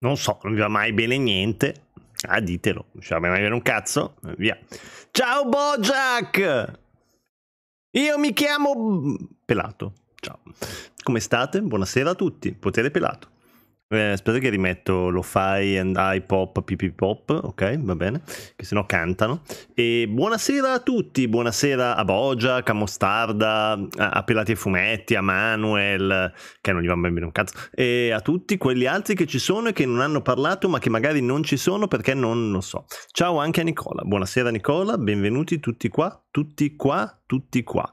non so, non vi va mai bene niente. Ah, ditelo, non ci va mai bene un cazzo. Via. Ciao Bojack! Io mi chiamo Pelato. Ciao. Come state? Buonasera a tutti. Potere Pelato. Eh, aspetta che rimetto lo fai and I pop pp pop, ok, va bene, che sennò cantano. E buonasera a tutti, buonasera a Bogia, a Mostarda, a, Pelati e Fumetti, a Manuel, che non gli va bene un cazzo, e a tutti quelli altri che ci sono e che non hanno parlato ma che magari non ci sono perché non lo so. Ciao anche a Nicola, buonasera Nicola, benvenuti tutti qua, tutti qua, tutti qua.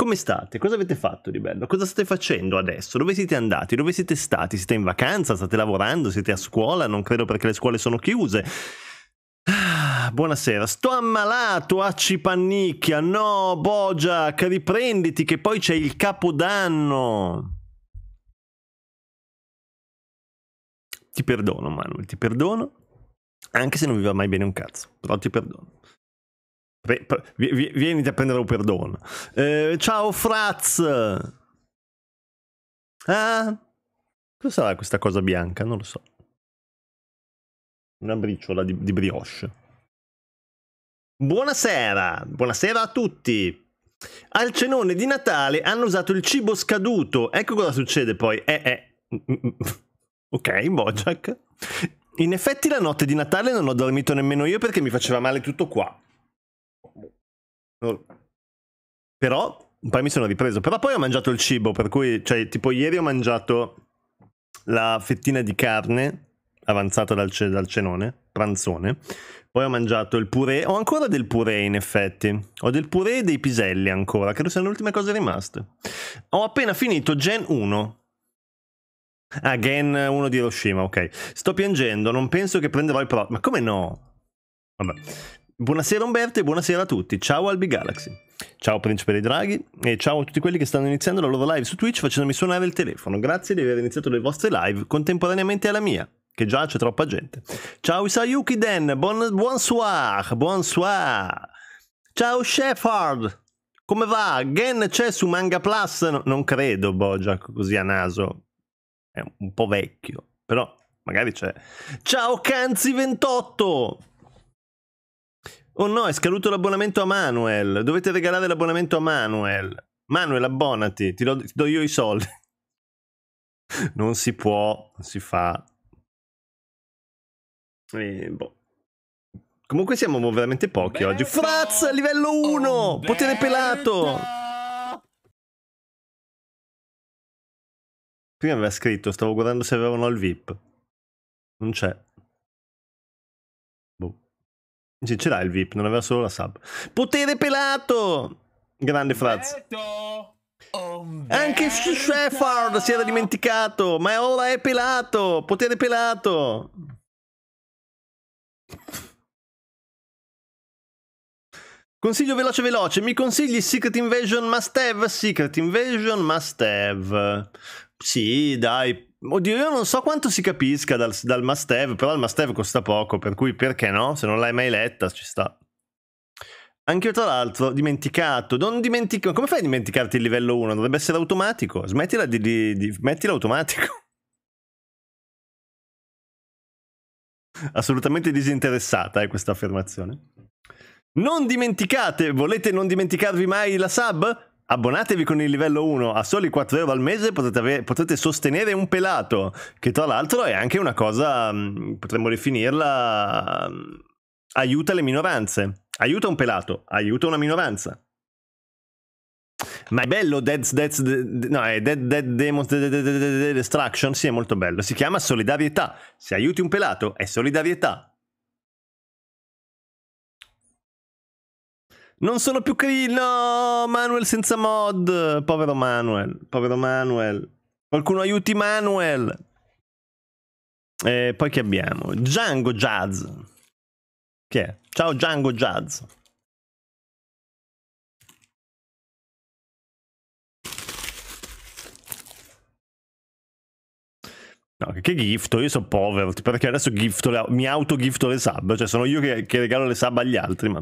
Come state? Cosa avete fatto di bello? Cosa state facendo adesso? Dove siete andati? Dove siete stati? Siete in vacanza? State lavorando? Siete a scuola? Non credo perché le scuole sono chiuse. Ah, buonasera, sto ammalato, acci pannicchia, no Bojack, riprenditi che poi c'è il capodanno. Ti perdono Manuel, ti perdono, anche se non vi va mai bene un cazzo, però ti perdono. Pre- pre- vi- vieniti a prendere un perdono. Eh, ciao Fraz! Ah, cosa sarà questa cosa bianca? Non lo so. Una briciola di, di brioche. Buonasera, buonasera a tutti. Al cenone di Natale hanno usato il cibo scaduto. Ecco cosa succede poi. Eh, eh. Ok, Bojack. In effetti la notte di Natale non ho dormito nemmeno io perché mi faceva male tutto qua. Però poi mi sono ripreso. Però poi ho mangiato il cibo, per cui, cioè, tipo ieri ho mangiato la fettina di carne avanzata dal, ce- dal cenone, pranzone. Poi ho mangiato il purè. Ho ancora del purè, in effetti. Ho del purè e dei piselli ancora. Credo siano le ultime cose rimaste. Ho appena finito Gen 1. Ah, Gen 1 di Hiroshima, ok. Sto piangendo, non penso che prenderò il prossimo. Ma come no? Vabbè. Buonasera Umberto e buonasera a tutti. Ciao Albi Galaxy. Ciao Principe dei Draghi e ciao a tutti quelli che stanno iniziando la loro live su Twitch facendomi suonare il telefono. Grazie di aver iniziato le vostre live contemporaneamente alla mia, che già c'è troppa gente. Ciao Isayuki Den, buon, bonsoir, bonsoir. Ciao Shepard, come va? Gen c'è su Manga Plus? No, non credo, Bojack, così a naso. È un po' vecchio, però magari c'è. Ciao Kanzi 28 Oh no, è scaduto l'abbonamento a Manuel. Dovete regalare l'abbonamento a Manuel. Manuel, abbonati, ti, do, ti do io i soldi. non si può, non si fa. E, boh. Comunque siamo veramente pochi Beto! oggi. Frazza, livello 1! potere pelato! Prima aveva scritto, stavo guardando se avevano il VIP. Non c'è. Sì, ce l'ha il VIP, non aveva solo la sub. Potere pelato! Grande Fraz. Anche Shepard si era dimenticato, ma ora è pelato! Potere pelato! Consiglio veloce veloce, mi consigli Secret Invasion Must Have? Secret Invasion Must Have. Sì, dai, Oddio, io non so quanto si capisca dal, dal must have, però il must have costa poco, per cui perché no? Se non l'hai mai letta, ci sta. Anche io, tra l'altro, ho dimenticato. Non dimentico. Come fai a dimenticarti il livello 1? Dovrebbe essere automatico. Smettila di. di, di mettila automatico. Assolutamente disinteressata è eh, questa affermazione. Non dimenticate, volete non dimenticarvi mai la sub? Abbonatevi con il livello 1 a soli 4 euro al mese potete, avere, potete, sostenere un pelato, che tra l'altro è anche una cosa, mm, potremmo definirla, mm, aiuta le minoranze. Aiuta un pelato, aiuta una minoranza. Ma è bello Dead, Dead, Dead, no, è Dead, Dead Demons Destruction, sì è molto bello. Si chiama solidarietà. Se aiuti un pelato è solidarietà. Non sono più clean, no! Manuel senza mod! Povero Manuel, povero Manuel. Qualcuno aiuti Manuel! E poi che abbiamo? Django Jazz. Che è? Ciao Django Jazz. No, che gifto, io sono povero, perché adesso gifto, mi autogifto le sub, cioè sono io che, che regalo le sub agli altri, ma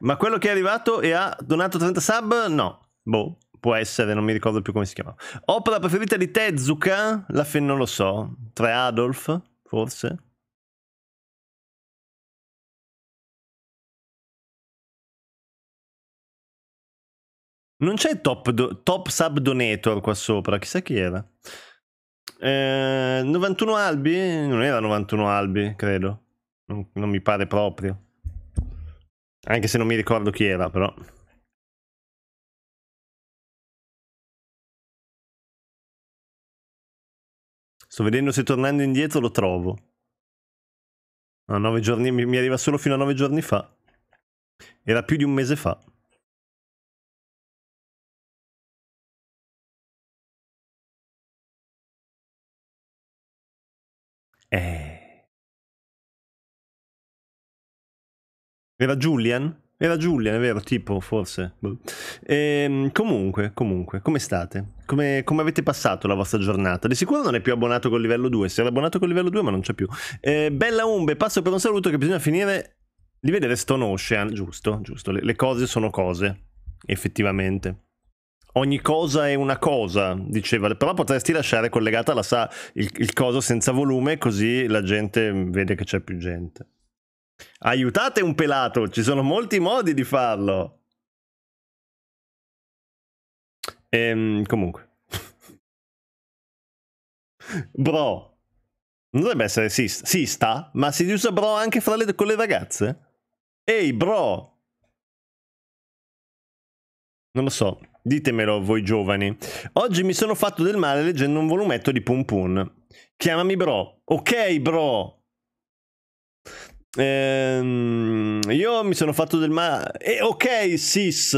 ma quello che è arrivato e ha donato 30 sub? No. Boh, può essere, non mi ricordo più come si chiama. Opera preferita di Tezuka? La fin non lo so. Tre Adolf, forse? Non c'è top, do- top sub donator qua sopra, chissà chi era. Eh, 91 albi? Non era 91 albi, credo. Non, non mi pare proprio. Anche se non mi ricordo chi era, però. Sto vedendo se tornando indietro lo trovo. A ah, nove giorni, mi arriva solo fino a nove giorni fa. Era più di un mese fa. Eh. Era Julian? Era Julian, è vero, tipo, forse. Boh. E, ehm, comunque, comunque, come state? Come, come, avete passato la vostra giornata? Di sicuro non è più abbonato col livello 2, si era abbonato col livello 2 ma non c'è più. E, ehm, bella Umbe, passo per un saluto che bisogna finire di vedere Stone Ocean, giusto, giusto, le, le cose sono cose, effettivamente. Ogni cosa è una cosa, diceva, però potresti lasciare collegata la sa, il, il coso senza volume così la gente vede che c'è più gente. Aiutate un pelato, ci sono molti modi di farlo. Ehm, comunque. bro. Non dovrebbe essere si, si sta, ma si usa bro anche le, con le ragazze? Ehi, bro! Non lo so, ditemelo voi giovani. Oggi mi sono fatto del male leggendo un volumetto di Pum Pum. Chiamami bro. Ok, bro! Ehm, io mi sono fatto del male. Eh, ok, Sis.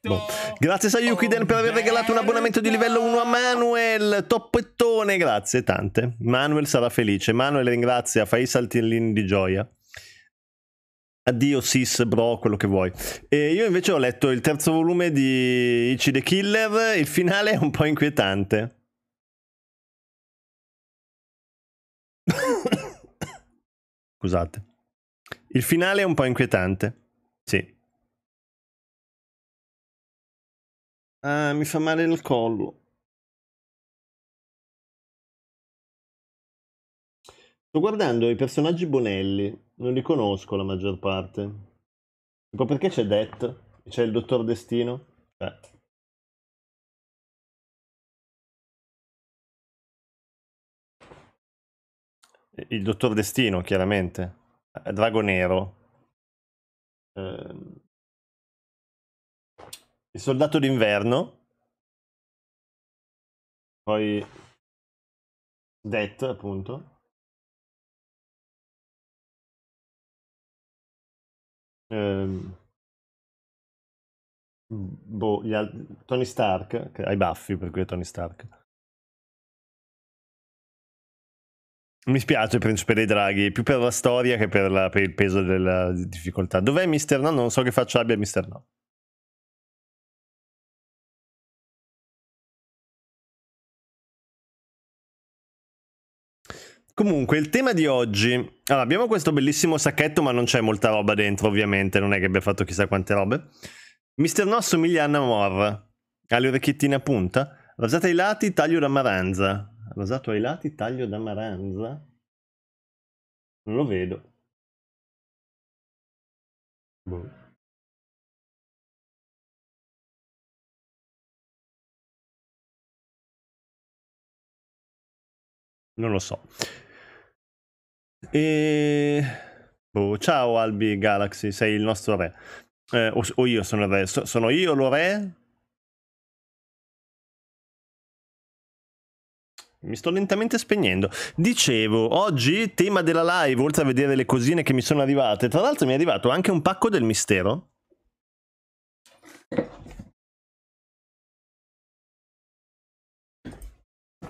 Boh. Grazie Sayukiden, per aver regalato un abbonamento di livello 1 a Manuel. Toppettone, grazie tante. Manuel sarà felice. Manuel ringrazia, fai i saltellini di gioia. Addio sis bro, quello che vuoi. E io invece ho letto il terzo volume di Ichi the Killer, il finale è un po' inquietante. Scusate. Il finale è un po' inquietante. Sì. Ah, mi fa male il collo. Sto guardando i personaggi Bonelli, non li conosco la maggior parte. Tipo perché c'è Det? C'è il dottor Destino? Beh. il dottor Destino, chiaramente. Eh, Drago Nero. Ehm. il soldato d'inverno. Poi Death appunto. Ehm, boh, Tony Stark, che ha i baffi per cui è Tony Stark. Mi spiace Principe dei Draghi, più per la storia che per, la, per il peso della difficoltà. Dov'è Mister No? Non so che faccia abbia Mister No. Comunque, il tema di oggi... Allora, abbiamo questo bellissimo sacchetto, ma non c'è molta roba dentro, ovviamente. Non è che abbia fatto chissà quante robe. Mister No assomiglia a Anna Ha le orecchiettine a punta. Rasate i lati, taglio l'amaranza rosato ai lati, taglio d'amaranza. Non lo vedo. Boh. Non lo so. E... Boh, ciao Albi Galaxy, sei il nostro re. Eh, o, o, io sono il re. So, sono io lo re? mi sto lentamente spegnendo. Dicevo, oggi tema della live, oltre a vedere le cosine che mi sono arrivate, tra l'altro mi è arrivato anche un pacco del mistero.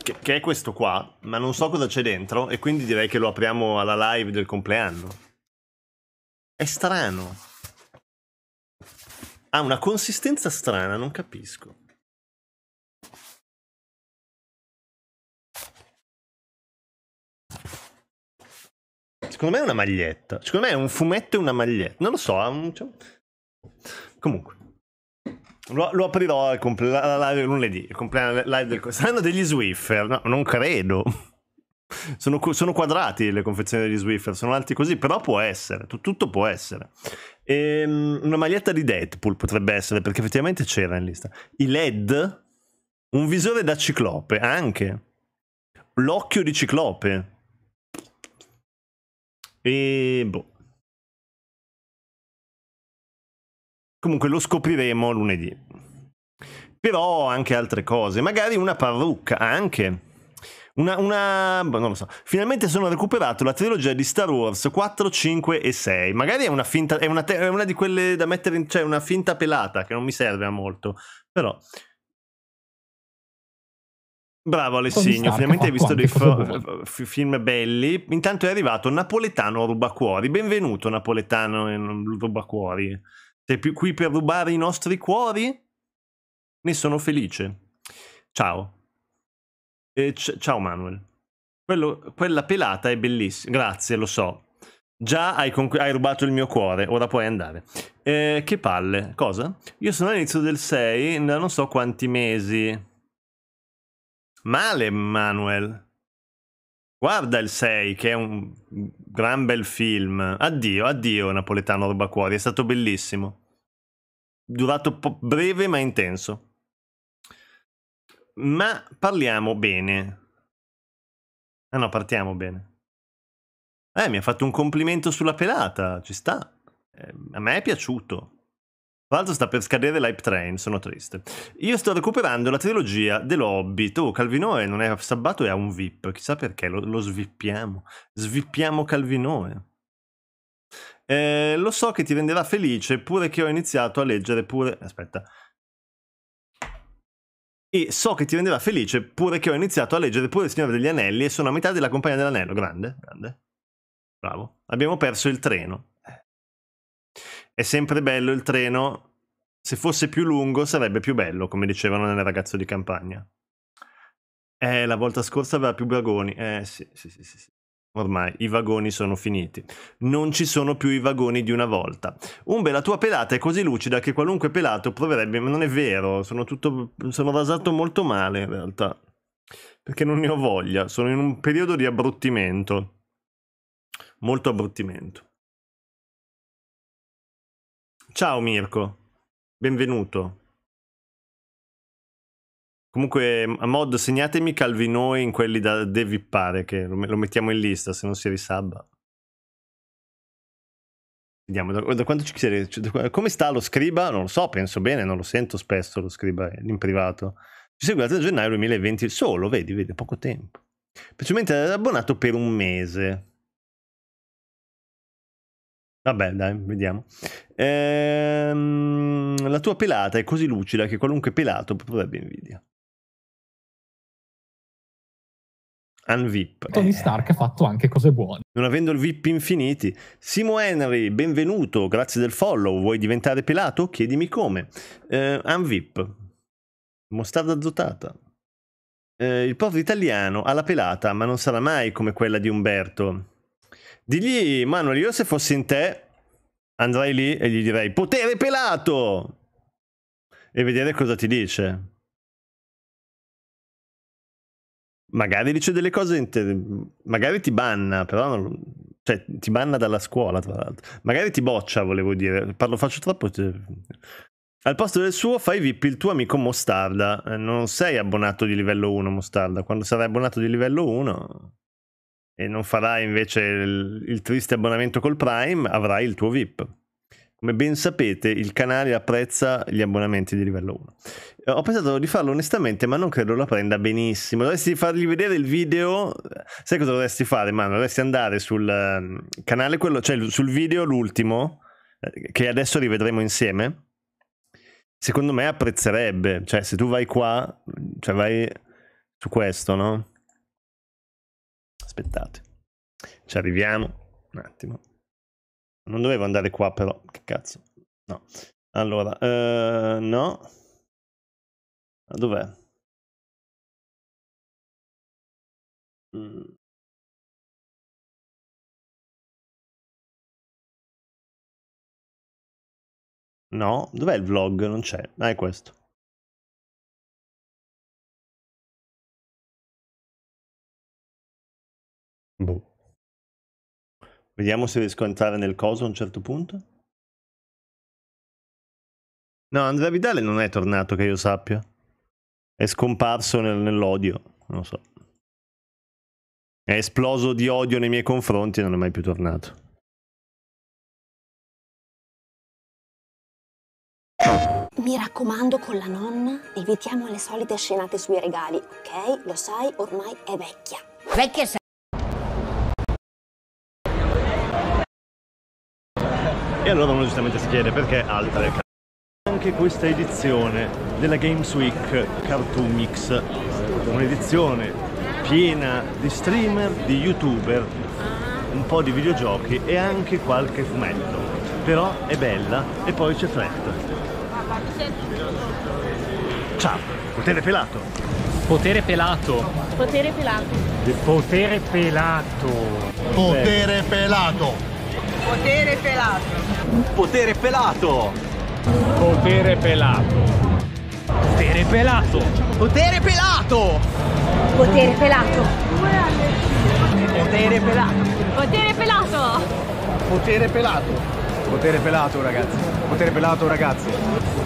Che, che è questo qua, ma non so cosa c'è dentro e quindi direi che lo apriamo alla live del compleanno. È strano. Ha una consistenza strana, non capisco. Secondo me è una maglietta. Secondo me è un fumetto e una maglietta. Non lo so. Un... Cioè, comunque. Lo, lo, aprirò al comple- la live lunedì. Il compleanno live del Saranno degli Swiffer? No, non credo. Sono, sono, quadrati le confezioni degli Swiffer, sono alti così, però può essere, tutto può essere. E ehm, una maglietta di Deadpool potrebbe essere, perché effettivamente c'era in lista. I LED, un visore da ciclope, anche. L'occhio di ciclope. E boh. Comunque lo scopriremo lunedì. Però anche altre cose, magari una parrucca, anche. Una, una, boh, Non lo so. Finalmente sono recuperato la trilogia di Star Wars 4, 5 e 6. Magari è una finta. È una, è una di quelle da mettere in. cioè una finta pelata che non mi serve a molto. Però. Bravo Alessio, finalmente hai visto dei fo- film belli. Intanto è arrivato Napoletano Rubacuori. Benvenuto Napoletano eh, Rubacuori. Sei più qui per rubare i nostri cuori? Ne sono felice. Ciao. Eh, c- ciao Manuel. Quello, quella pelata è bellissima. Grazie, lo so. Già hai, conqu- hai, rubato il mio cuore, ora puoi andare. Eh, che palle, cosa? Io sono all'inizio del 6, non so quanti mesi. Male Manuel. Guarda il 6, che è un gran bel film. Addio, addio Napoletano Robacuori, è stato bellissimo. Durato po- breve ma intenso. Ma parliamo bene. Ah no, partiamo bene. Eh, mi ha fatto un complimento sulla pelata, ci sta. Eh, a me è piaciuto. Tra l'altro sta per scadere l'hype train, sono triste. Io sto recuperando la trilogia dell'Hobbit. Oh, Calvinoe non è sabato e ha un VIP. Chissà perché, lo, lo svippiamo. Svippiamo Calvinoe. Eh, lo so che ti renderà felice, pure che ho iniziato a leggere pure... Aspetta. E so che ti renderà felice, pure che ho iniziato a leggere pure Il Signore degli Anelli e sono a metà della Compagnia dell'Anello. Grande, grande. Bravo. Abbiamo perso il treno. Eh. È sempre bello il treno. Se fosse più lungo sarebbe più bello, come dicevano nel ragazzo di campagna. Eh, la volta scorsa aveva più vagoni. Eh, sì, sì, sì, sì. Ormai i vagoni sono finiti. Non ci sono più i vagoni di una volta. Umbe, la tua pelata è così lucida che qualunque pelato proverebbe. Ma non è vero, sono tutto. sono rasato molto male in realtà. Perché non ne ho voglia, sono in un periodo di abbruttimento. Molto abbruttimento. Ciao Mirko, benvenuto. Comunque, a mod, segnatemi Calvinoi in quelli da devippare, che lo mettiamo in lista, se non si risabba. Vediamo, da, da quanto ci chiede, cioè, come sta lo scriba? Non lo so, penso bene, non lo sento spesso lo scriba in privato. Ci seguite da gennaio 2020 solo, vedi, vedi, poco tempo. Specialmente abbonato per un mese. Vabbè, dai, vediamo. Ehm, la tua pelata è così lucida che qualunque pelato potrebbe invidia. Unvip. Tony eh. Stark ha fatto anche cose buone. Non avendo il VIP infiniti. Simo Henry, benvenuto, grazie del follow. Vuoi diventare pelato? Chiedimi come. Eh, Unvip. Mostarda azotata. Eh, il povero italiano ha la pelata, ma non sarà mai come quella di Umberto. Digli, Manuel, io se fossi in te andrei lì e gli direi potere pelato! E vedere cosa ti dice. Magari dice delle cose, magari ti banna, però non... cioè, ti banna dalla scuola, tra l'altro. Magari ti boccia, volevo dire. Parlo faccio troppo. Cioè. Al posto del suo fai VIP il tuo amico Mostarda. Non sei abbonato di livello 1, Mostarda. Quando sarai abbonato di livello 1 e non farai invece il, il triste abbonamento col Prime, avrai il tuo VIP. Come ben sapete, il canale apprezza gli abbonamenti di livello 1. Ho pensato di farlo onestamente, ma non credo la prenda benissimo. Dovresti fargli vedere il video. Sai cosa dovresti fare, Mano? Dovresti andare sul ehm, canale, quello, cioè sul video l'ultimo, eh, che adesso rivedremo insieme. Secondo me apprezzerebbe. Cioè, se tu vai qua, cioè vai su questo, no? Aspettate. Ci arriviamo. Un attimo. Non dovevo andare qua però. Che cazzo. No. Allora, uh, no. Dov'è? Mm. No, dov'è il vlog? Non c'è. Ah, è questo. Boh. Vediamo se riesco a entrare nel coso a un certo punto. No, Andrea Vidale non è tornato, che io sappia. È scomparso nel, nell'odio, non lo so. È esploso di odio nei miei confronti e non è mai più tornato. Mi raccomando, con la nonna evitiamo le solite scenate sui regali, ok? Lo sai, ormai è vecchia. Vecchia sei! E allora uno giustamente si chiede perché altre Anche questa edizione della Games Week Cartoon Mix, un'edizione piena di streamer, di youtuber, un po' di videogiochi e anche qualche fumetto. Però è bella e poi c'è Flat. Ciao, potere pelato! Potere pelato! Potere pelato! Il potere pelato! Potere pelato! Potere pelato! Potere pelato! Potere pelato! Potere pelato! Potere pelato! Potere pelato! Potere pelato! Potere pelato! Potere pelato! Potere pelato ragazzi! Potere pelato ragazzi!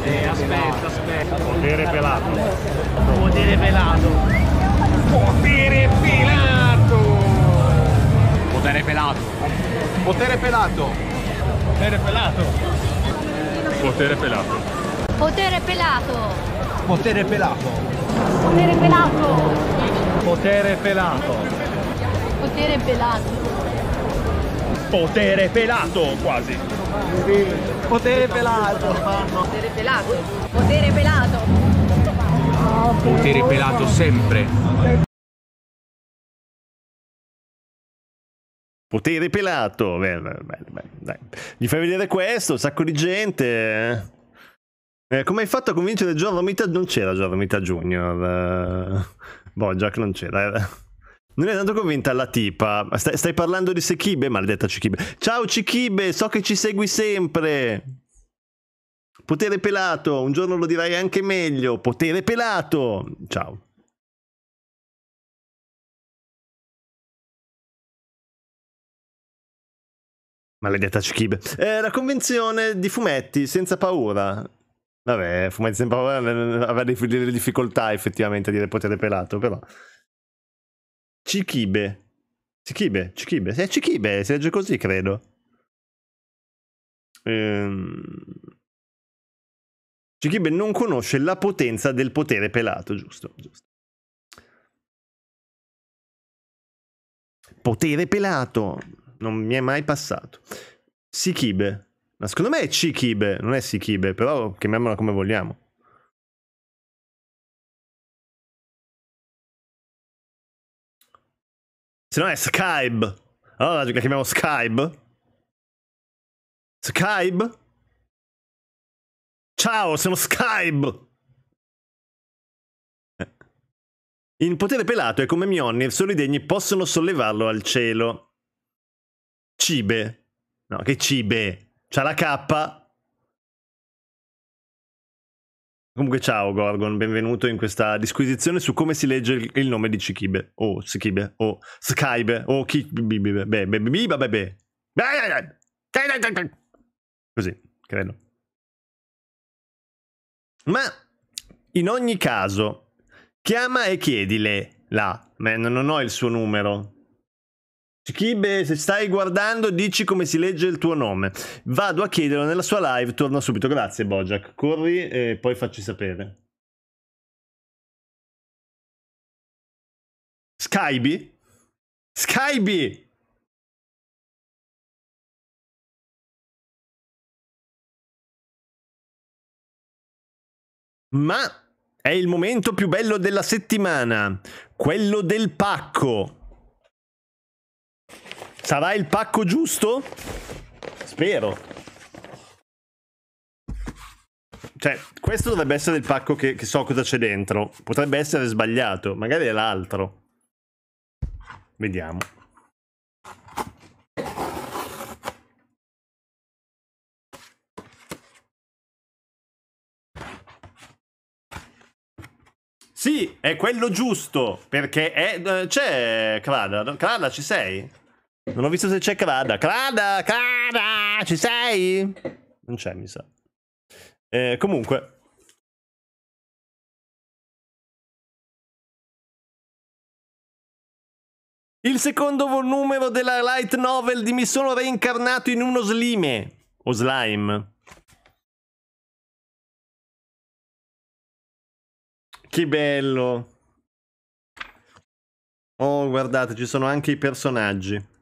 Eh, aspetta, aspetta! Potere pelato! Potere pelato! Potere pelato! Potere pelato! Potere pelato! Potere pelato. Potere pelato. Potere pelato. Potere pelato. Potere pelato. Potere pelato. Potere pelato. Potere pelato quasi. Potere pelato. Potere pelato. Potere pelato. Potere pelato sempre. potere pelato. Beh, beh, beh, Gli fai vedere questo, un sacco di gente. Eh, eh come hai fatto a convincere Giorno Mita? Non c'era Giorno Mita Junior. Uh, boh, Jack non c'era. Eh. Non è tanto convinta la tipa. Stai, stai parlando di Sekibe? Maledetta Cikibe. Ciao Cikibe, so che ci segui sempre. Potere pelato, un giorno lo dirai anche meglio. Potere pelato. Ciao. Maledetta Chikib. Eh, la convenzione di fumetti senza paura. Vabbè, fumetti senza paura eh, avrà delle difficoltà effettivamente a dire potere pelato, però. Cichibe. Cichibe, Cichibe. È Cichibe, si legge così, credo. Ehm... Cichibe non conosce la potenza del potere pelato, giusto, giusto. Potere pelato non mi è mai passato. Sikibe. Ma secondo me è Cikibe, non è Sikibe, però chiamiamola come vogliamo. Se no è Skype. Allora la chiamiamo Skype. Skype? Ciao, sono Skype! Eh. In potere pelato è come Mjolnir, solo i degni possono sollevarlo al cielo. Cibe. No, che Cibe. C'ha la K. Comunque ciao Gorgon, benvenuto in questa disquisizione su come si legge il, il nome di Cikibe, o Sikibe, o Skybe, o Kibibibe, beh, Così, credo. Ma, in ogni caso, chiama e chiedile, là, ma non ho il suo numero, Chibe, se stai guardando, dici come si legge il tuo nome. Vado a chiederlo nella sua live, torno subito. Grazie, Bojack. Corri e poi facci sapere. Skyby? Skyby! Ma è il momento più bello della settimana, quello del pacco. Sarà il pacco giusto? Spero. Cioè, questo dovrebbe essere il pacco che, che so cosa c'è dentro. Potrebbe essere sbagliato, magari è l'altro. Vediamo. Sì, è quello giusto, perché è... Eh, c'è Crada, Crada ci sei? Non ho visto se c'è Crada. Crada, Crada, ci sei? Non c'è, mi sa. Eh, comunque. Il secondo numero della light novel di Mi sono reincarnato in uno slime. O slime. Che bello. Oh, guardate, ci sono anche i personaggi.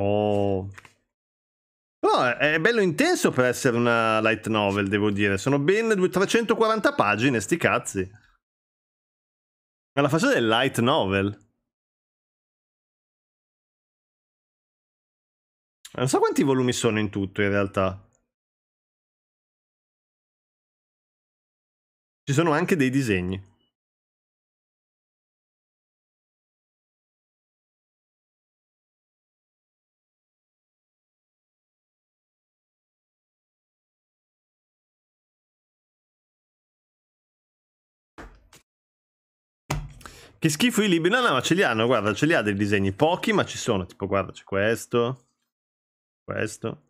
Oh. No, è bello intenso per essere una light novel, devo dire. Sono ben 340 pagine, sti cazzi. Ma la faccia del light novel. Non so quanti volumi sono in tutto, in realtà. Ci sono anche dei disegni. Che schifo i libri. No, no, ma ce li hanno, guarda, ce li ha dei disegni. Pochi, ma ci sono. Tipo, guarda, c'è questo. Questo.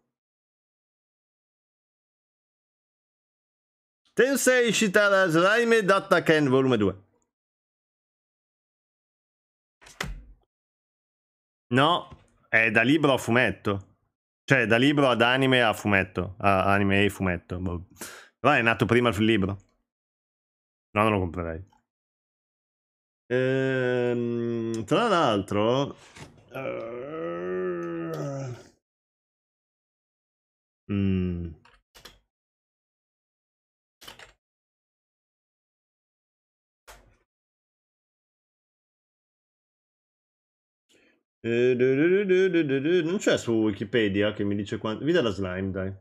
Tensei Shitara Slime Data Ken volume 2. No, è da libro a fumetto. Cioè, da libro ad anime a fumetto. A anime e fumetto. Però boh. è nato prima il libro. No, non lo comprerei. Ehm, tra l'altro... Uh... Mm. Eh, non c'è su Wikipedia che mi dice quanto. Vedi la slime, dai.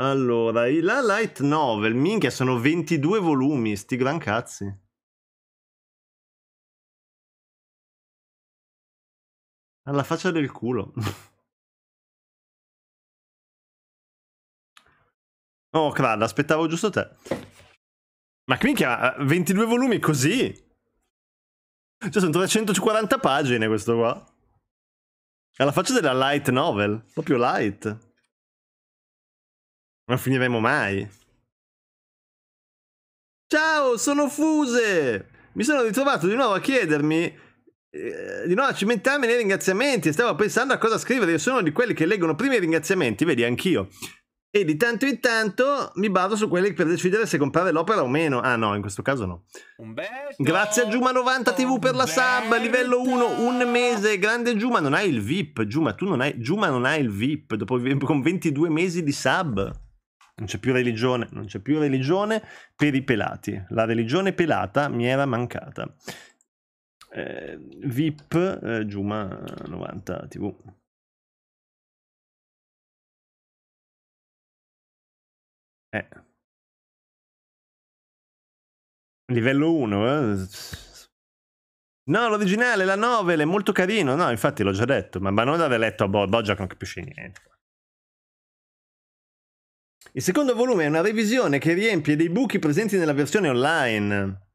Allora, la Light Novel, minchia, sono 22 volumi, sti gran cazzi. Alla faccia del culo. oh, Crad, aspettavo giusto te. Ma minchia, 22 eh, volumi così? Cioè, sono 340 pagine questo qua. Alla faccia della light novel, proprio light. Non finiremo mai. Ciao, sono Fuse! Mi sono ritrovato di nuovo a chiedermi eh, di nuovo a cimentarmi nei ringraziamenti. Stavo pensando a cosa scrivere. Io sono di quelli che leggono prima i ringraziamenti, vedi, anch'io. E di tanto in tanto mi bado su quelli per decidere se comprare l'opera o meno. Ah no, in questo caso no. Umberto, Grazie a Giuma90 TV per la Umberto. sub, livello 1, un mese. Grande Giuma, non hai il VIP. Giuma, tu non hai, Giuma non hai il VIP dopo, con 22 mesi di sub. Non c'è più religione, non c'è più religione per i pelati. La religione pelata mi era mancata eh, VIP eh, Giuma 90 TV. Eh. Livello 1, eh, No, l'originale, la novel, è molto carino. No, infatti l'ho già detto, ma non aveva letto a Bo- che non capisce niente. Il secondo volume è una revisione che riempie dei buchi presenti nella versione online.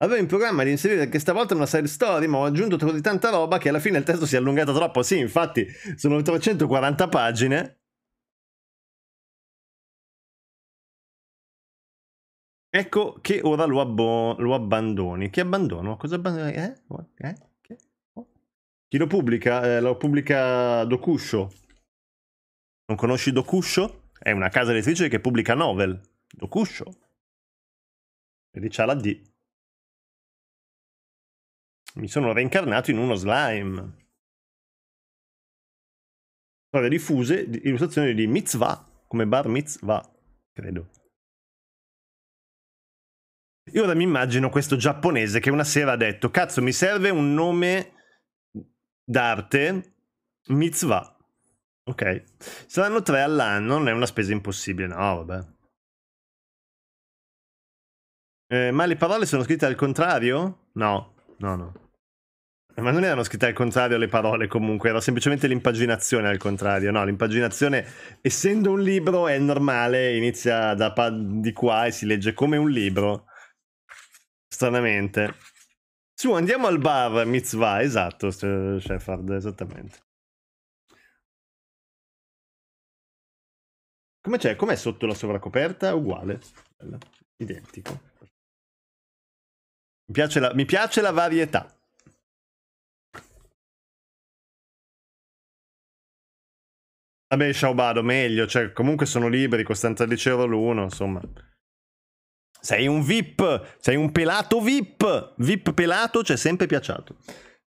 Avevo in programma di inserire anche stavolta una side story, ma ho aggiunto così tanta roba che alla fine il testo si è allungato troppo. Sì, infatti, sono 340 pagine. Ecco che ora lo, abbo- lo abbandoni. Che abbandono? Cosa abbandono? Eh? eh? Oh. Chi lo pubblica? Eh, lo pubblica Docuscio. Non conosci Docuscio? È una casa editrice che pubblica novel. Docuscio. E c'ha la D mi sono reincarnato in uno slime. Storie diffuse, di illustrazioni di mitzvah, come bar mitzvah, credo. E ora mi immagino questo giapponese che una sera ha detto, cazzo mi serve un nome d'arte, mitzvah. Ok, saranno tre all'anno, non è una spesa impossibile, no vabbè. Eh, ma le parole sono scritte al contrario? No, no, no. Ma non erano scritte al contrario le parole comunque, era semplicemente l'impaginazione al contrario. No, l'impaginazione, essendo un libro, è normale, inizia da pa- di qua e si legge come un libro. Stranamente. Su, andiamo al bar mitzvah, esatto, Shepard, esattamente. Come c'è? Com'è sotto la sovracoperta? Uguale, identico. Mi piace la, mi piace la varietà. Vabbè, Shaobado, meglio, cioè comunque sono liberi, costano 13 euro l'uno, insomma. Sei un VIP, sei un pelato VIP, VIP pelato, ci è sempre piacciato.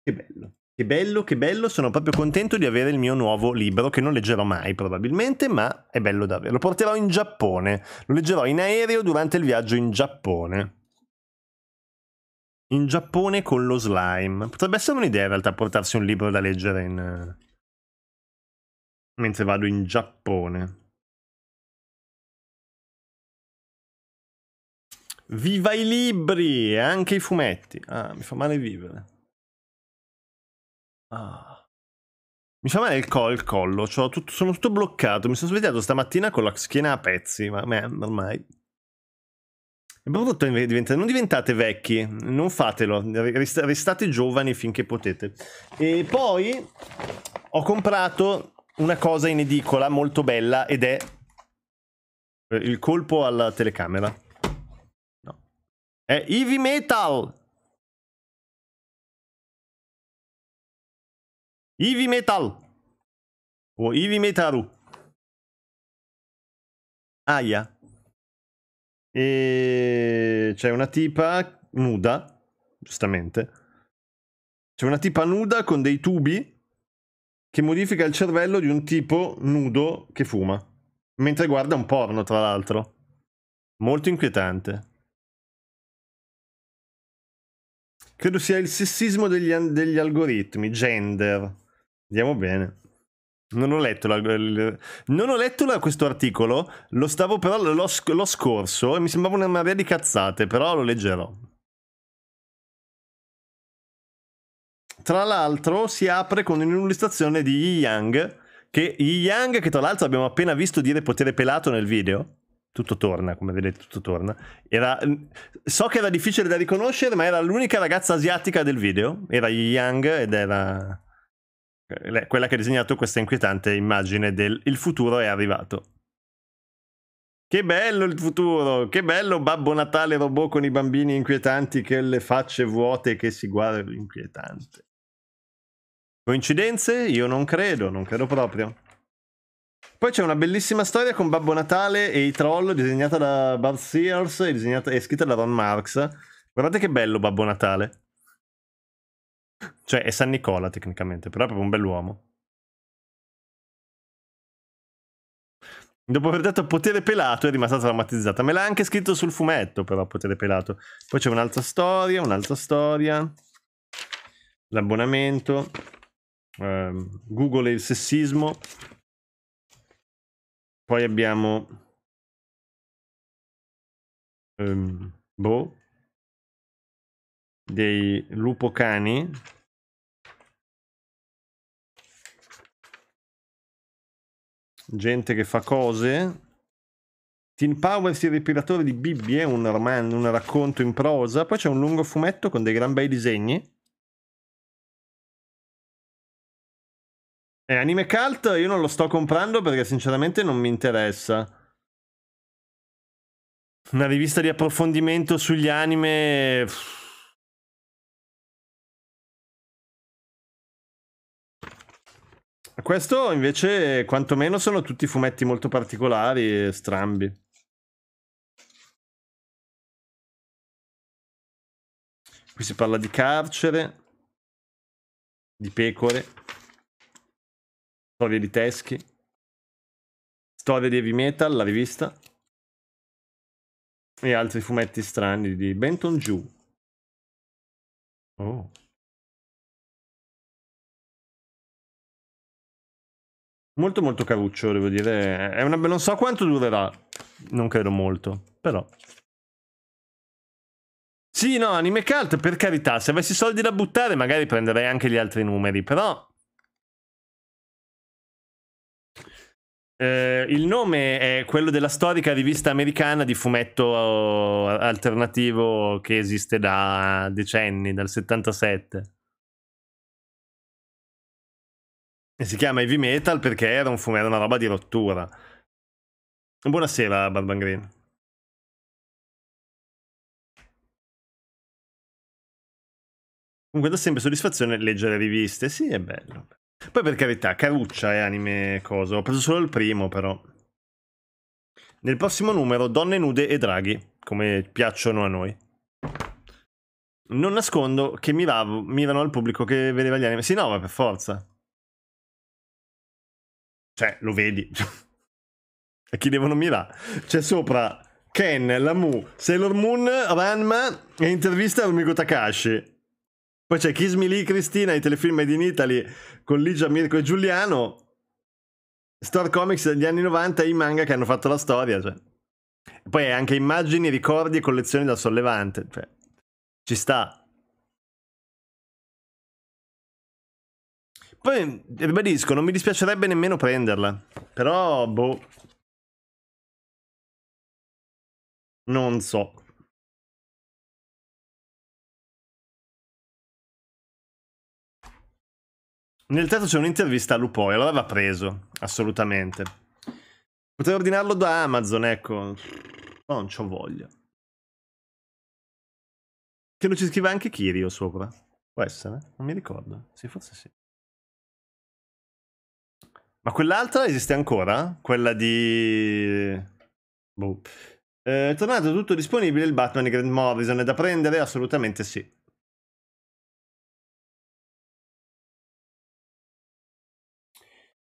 Che bello, che bello, che bello, sono proprio contento di avere il mio nuovo libro che non leggerò mai probabilmente, ma è bello da avere. Lo porterò in Giappone, lo leggerò in aereo durante il viaggio in Giappone. In Giappone con lo slime. Potrebbe essere un'idea in realtà portarsi un libro da leggere in... Mentre vado in Giappone. Viva i libri e anche i fumetti. Ah, mi fa male vivere. Ah. Mi fa male il, col, il collo, cioè, tutto, sono tutto bloccato. Mi sono svegliato stamattina con la schiena a pezzi, ma beh, ormai. Il prodotto diventa, non diventate vecchi, non fatelo, restate giovani finché potete. E poi ho comprato una cosa in edicola molto bella ed è il colpo alla telecamera. No. È Heavy Metal! Heavy Metal! O Heavy Metaru. Aia. E c'è una tipa nuda, giustamente. C'è una tipa nuda con dei tubi che modifica il cervello di un tipo nudo che fuma, mentre guarda un porno, tra l'altro. Molto inquietante. Credo sia il sessismo degli, degli algoritmi, gender. Andiamo bene. Non ho letto, non ho letto questo articolo, lo stavo però, l'ho, l'ho scorso e mi sembrava una marea di cazzate, però lo leggerò. Tra l'altro si apre con un'illustrazione di Yi Yang, che Yi Yang, che tra l'altro abbiamo appena visto dire potere pelato nel video. Tutto torna, come vedete, tutto torna. Era, mm, so che era difficile da riconoscere, ma era l'unica ragazza asiatica del video. Era Yi Yang ed era eh, quella che ha disegnato questa inquietante immagine del il futuro è arrivato. Che bello il futuro, che bello Babbo Natale robot con i bambini inquietanti che le facce vuote che si guardano inquietante. Coincidenze? Io non credo, non credo proprio. Poi c'è una bellissima storia con Babbo Natale e i troll disegnata da Bart Sears e, disegnata, e scritta da Ron Marx. Guardate che bello Babbo Natale. Cioè è San Nicola tecnicamente, però è proprio un bell'uomo. Dopo aver detto potere pelato è rimasta traumatizzata. Me l'ha anche scritto sul fumetto però potere pelato. Poi c'è un'altra storia, un'altra storia. L'abbonamento eh, Google e il sessismo. Poi abbiamo... Ehm, boh. Dei lupocani. Gente che fa cose. Tim Powers, il ripiratore di Bibbie, un, roman- un racconto in prosa. Poi c'è un lungo fumetto con dei gran bei disegni Eh, anime cult io non lo sto comprando perché sinceramente non mi interessa. Una rivista di approfondimento sugli anime... Questo invece quantomeno sono tutti fumetti molto particolari e strambi. Qui si parla di carcere, di pecore. Storie di Teschi. Storie di Heavy Metal, la rivista. E altri fumetti strani di Benton Jew. Oh. Molto molto caruccio, devo dire. È una... Non so quanto durerà. Non credo molto, però. Sì, no, anime cult, per carità. Se avessi soldi da buttare, magari prenderei anche gli altri numeri, però... Eh, il nome è quello della storica rivista americana di fumetto oh, alternativo che esiste da decenni, dal 77. E si chiama Heavy Metal perché era, un fumetto, era una roba di rottura. Buonasera, Barban Green. Comunque dà sempre soddisfazione leggere riviste, sì, è bello. Poi per carità, Caruccia è anime cosa. Ho preso solo il primo, però. Nel prossimo numero, donne nude e draghi, come piacciono a noi. Non nascondo che miravo, mirano al pubblico che vedeva gli anime. Sì, no, ma per forza. Cioè, lo vedi. a chi devono mirare? C'è sopra Ken, Lamu, Sailor Moon, Ranma e intervista a Rumiko Takashi. Poi c'è Kiss Me Lee Cristina, i telefilm Made in Italy con Ligia, Mirko e Giuliano. Store Comics degli anni 90 e i manga che hanno fatto la storia. Cioè. Poi anche immagini, ricordi e collezioni da sollevante. Cioè. Ci sta. Poi ribadisco, non mi dispiacerebbe nemmeno prenderla. Però, boh. Non so. Nel testo c'è un'intervista a Lupoi, l'aveva preso, assolutamente. Potrei ordinarlo da Amazon, ecco. No, oh, non c'ho voglia. Che non ci scriva anche Kirio sopra. Può essere? Non mi ricordo. Sì, forse sì. Ma quell'altra esiste ancora? Quella di... Boh. Eh, tornato tutto disponibile il Batman di Grand Morrison. È da prendere? Assolutamente sì.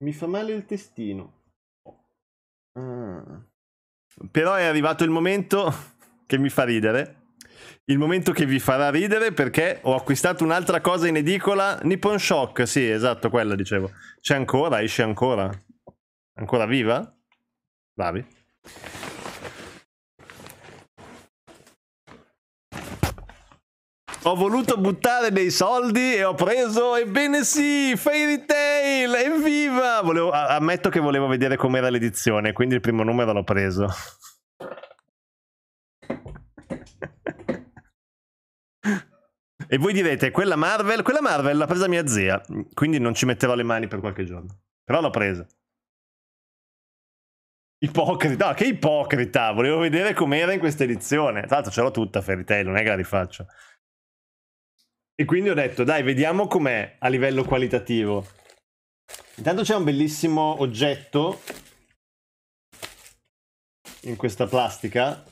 Mi fa male il testino. Ah. Però è arrivato il momento che mi fa ridere. Il momento che vi farà ridere perché ho acquistato un'altra cosa in edicola. Nippon Shock, sì, esatto, quella dicevo. C'è ancora, esce ancora. Ancora viva? Bravi. ho voluto buttare dei soldi e ho preso, ebbene sì, Fairy Tail, evviva! Volevo, ammetto che volevo vedere com'era l'edizione, quindi il primo numero l'ho preso. E voi direte, quella Marvel, quella Marvel l'ha presa mia zia, quindi non ci metterò le mani per qualche giorno. Però l'ho presa. Ipocrita, no, che ipocrita, volevo vedere com'era in questa edizione. Tra l'altro ce l'ho tutta Fairy Tail, non è che la rifaccio. E quindi ho detto, dai, vediamo com'è a livello qualitativo. Intanto c'è un bellissimo oggetto in questa plastica.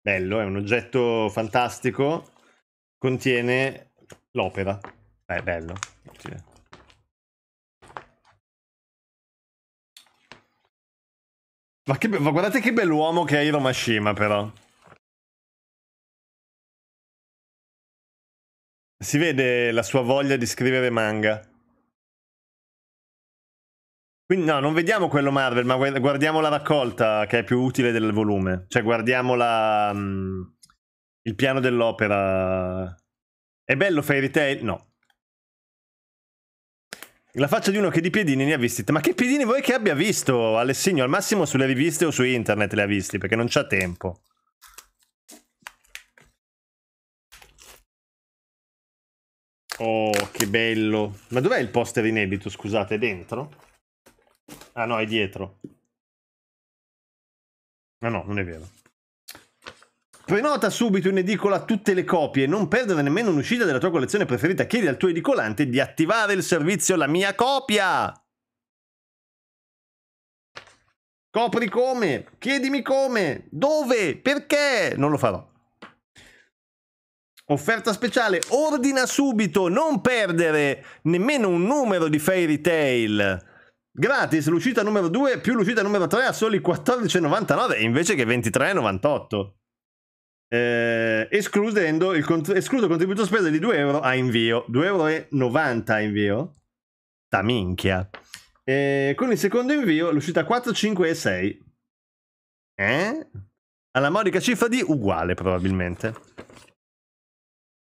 Bello, è un oggetto fantastico. Contiene l'opera. Beh, bello. Ma, che, ma guardate che bell'uomo che è Hiromashima, però. Si vede la sua voglia di scrivere manga. Quindi no, non vediamo quello Marvel, ma guardiamo la raccolta che è più utile del volume. Cioè guardiamo la, um, il piano dell'opera. È bello Fairy Tail? No. La faccia di uno che di piedini ne ha visti. Ma che piedini vuoi che abbia visto, Alessino? Al massimo sulle riviste o su internet le ha visti, perché non c'ha tempo. Oh, che bello. Ma dov'è il poster inedito? scusate? È dentro? Ah no, è dietro. Ah no, non è vero. Prenota subito in edicola tutte le copie e non perdere nemmeno un'uscita della tua collezione preferita. Chiedi al tuo edicolante di attivare il servizio La mia copia. Copri come? Chiedimi come? Dove? Perché? Non lo farò. Offerta speciale, ordina subito, non perdere nemmeno un numero di Fairy Tail. Gratis, l'uscita numero 2 più l'uscita numero 3 a soli 14,99 invece che 23,98. Eh, escludendo il cont- escluso contributo spesa di 2 euro a invio 2,90 euro a invio ta minchia eh, con il secondo invio l'uscita 4, 5 e 6 eh? alla modica cifra di uguale probabilmente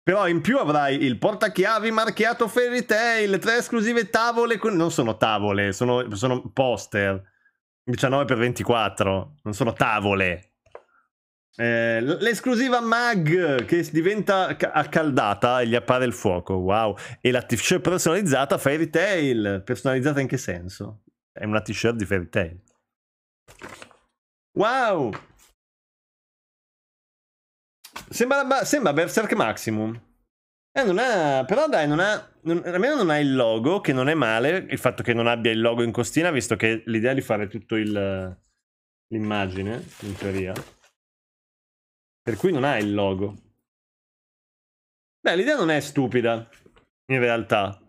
però in più avrai il portachiavi marchiato Fairy Tail, tre esclusive tavole, non sono tavole, sono, sono poster, 19x24, non sono tavole. Eh, l'esclusiva mag che diventa accaldata e gli appare il fuoco, wow. E la t-shirt personalizzata Fairy Tail, personalizzata in che senso? È una t-shirt di Fairy Tail. Wow! Sembra, sembra Berserk Maximum. Eh, non ha, però dai, non ha, non, almeno non ha il logo, che non è male, il fatto che non abbia il logo in costina, visto che l'idea è di fare tutto il, l'immagine, in teoria. Per cui non ha il logo. Beh, l'idea non è stupida, in realtà.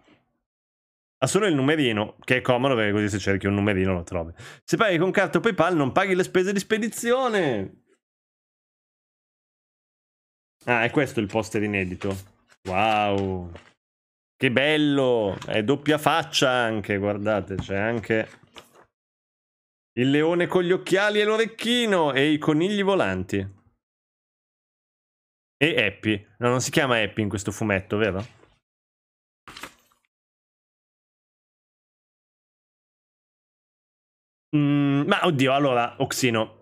Ha solo il numerino, che è comodo perché così se cerchi un numerino lo trovi. Se paghi con carta o PayPal non paghi le spese di spedizione. Ah, è questo il poster inedito. Wow. Che bello! È doppia faccia anche, guardate, c'è anche il leone con gli occhiali e l'orecchino e i conigli volanti. E Happy. No, non si chiama Happy in questo fumetto, vero? Mm, ma oddio, allora, Oxino,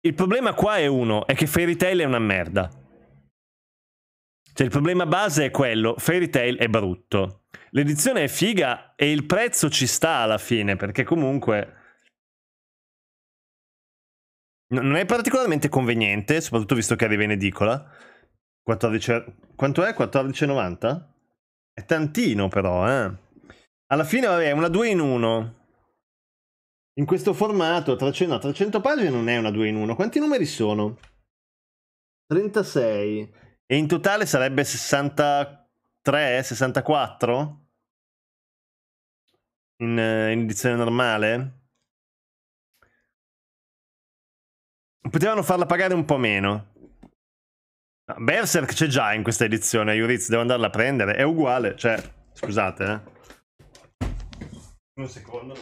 il problema qua è uno, è che Fairy Tail è una merda. Cioè il problema base è quello, Fairy Tail è brutto. L'edizione è figa e il prezzo ci sta alla fine, perché comunque... Non è particolarmente conveniente, soprattutto visto che arriva in edicola. 14... Quanto è? 14,90? È tantino però, eh. Alla fine vabbè, è una 2 in 1. In questo formato, 300, 300 pagine non è una 2 in 1. Quanti numeri sono? 36. E in totale sarebbe 63, 64? In, eh, in edizione normale? Potevano farla pagare un po' meno. Ah, Berserk c'è già in questa edizione, Yuriz, devo andarla a prendere. È uguale, cioè, scusate, eh. Un secondo.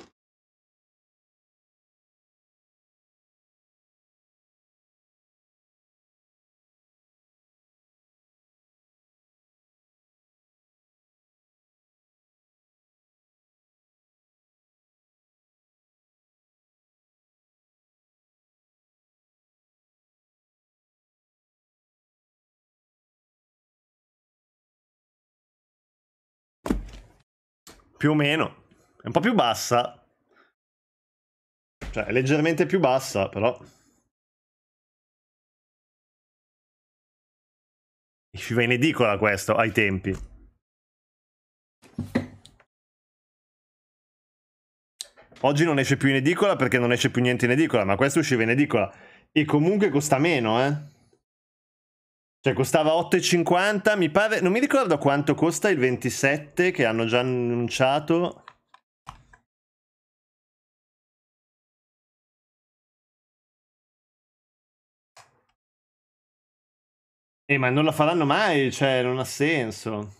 Più o meno. È un po' più bassa. Cioè, è leggermente più bassa, però. Usciva in edicola questo, ai tempi. Oggi non esce più in edicola perché non esce più niente in edicola, ma questo usciva in edicola. E comunque costa meno, eh. Cioè costava 8,50, mi pare... Non mi ricordo quanto costa il 27 che hanno già annunciato. Eh, ma non la faranno mai, cioè, non ha senso.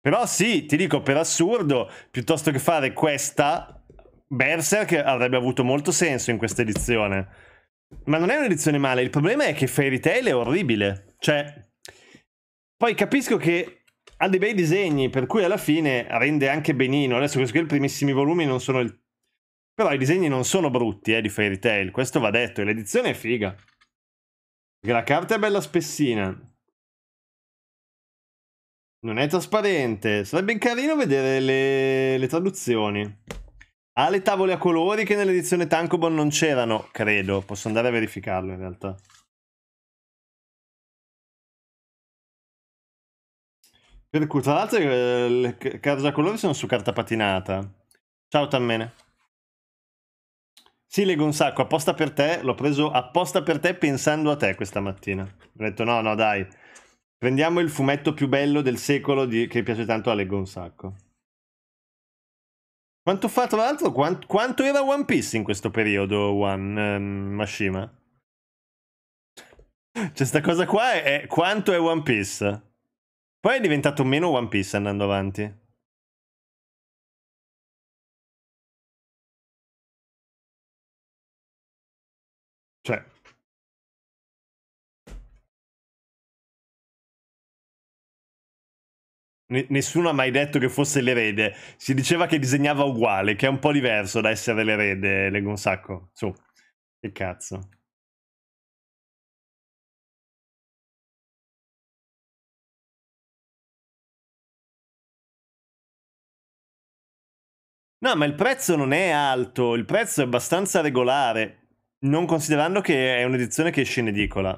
Però sì, ti dico, per assurdo, piuttosto che fare questa, Berserk avrebbe avuto molto senso in questa edizione. Ma non è un'edizione male, il problema è che Fairy Tail è orribile. Cioè, poi capisco che ha dei bei disegni, per cui alla fine rende anche benino. Adesso questo qui, i primissimi volumi non sono il... Però i disegni non sono brutti, eh, di Fairy Tail. Questo va detto, e l'edizione è figa. Perché la carta è bella spessina. Non è trasparente. Sarebbe carino vedere le, le traduzioni. Ha le tavole a colori che nell'edizione Tankobon non c'erano, credo. Posso andare a verificarlo in realtà. Per cui, tra l'altro, eh, le carte da colori sono su carta patinata. Ciao Tammene. Sì, leggo un sacco, apposta per te, l'ho preso apposta per te pensando a te questa mattina. Ho detto no, no, dai, prendiamo il fumetto più bello del secolo di... che piace tanto a Leggo un sacco. Quanto fa, tra l'altro, quant... quanto era One Piece in questo periodo, One um, Mashima? Cioè, sta cosa qua è quanto è One Piece. Poi è diventato meno One Piece andando avanti. Cioè. nessuno ha mai detto che fosse l'erede. Si diceva che disegnava uguale, che è un po' diverso da essere l'erede, leggo un sacco. Su. Che cazzo. No, ma il prezzo non è alto, il prezzo è abbastanza regolare, non considerando che è un'edizione che esce in edicola.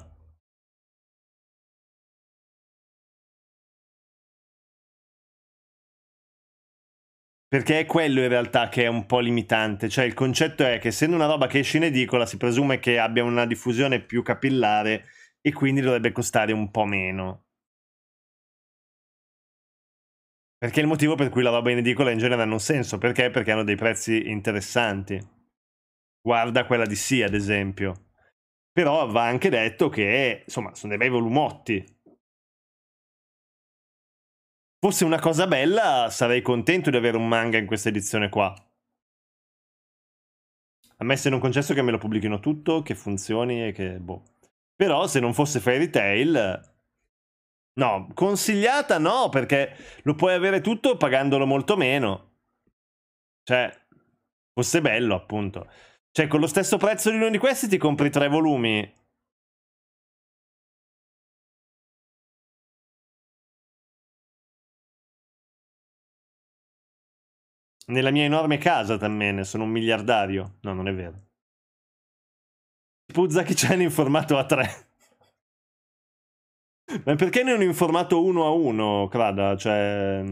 Perché è quello in realtà che è un po' limitante, cioè il concetto è che essendo una roba che esce in edicola si presume che abbia una diffusione più capillare e quindi dovrebbe costare un po' meno. Perché è il motivo per cui la roba in edicola in genere hanno un senso. Perché? Perché hanno dei prezzi interessanti. Guarda quella di sì, ad esempio. Però va anche detto che, insomma, sono dei bei volumotti. Fosse una cosa bella, sarei contento di avere un manga in questa edizione qua. A me se non concesso che me lo pubblichino tutto, che funzioni e che... boh. Però se non fosse Fairy Tail, No, consigliata no, perché lo puoi avere tutto pagandolo molto meno. Cioè, fosse bello, appunto. Cioè, con lo stesso prezzo di uno di questi ti compri tre volumi. Nella mia enorme casa, Tammene, sono un miliardario. No, non è vero. Puzza che c'è in formato A3. Ma perché non in formato uno a uno, Crada? Cioè...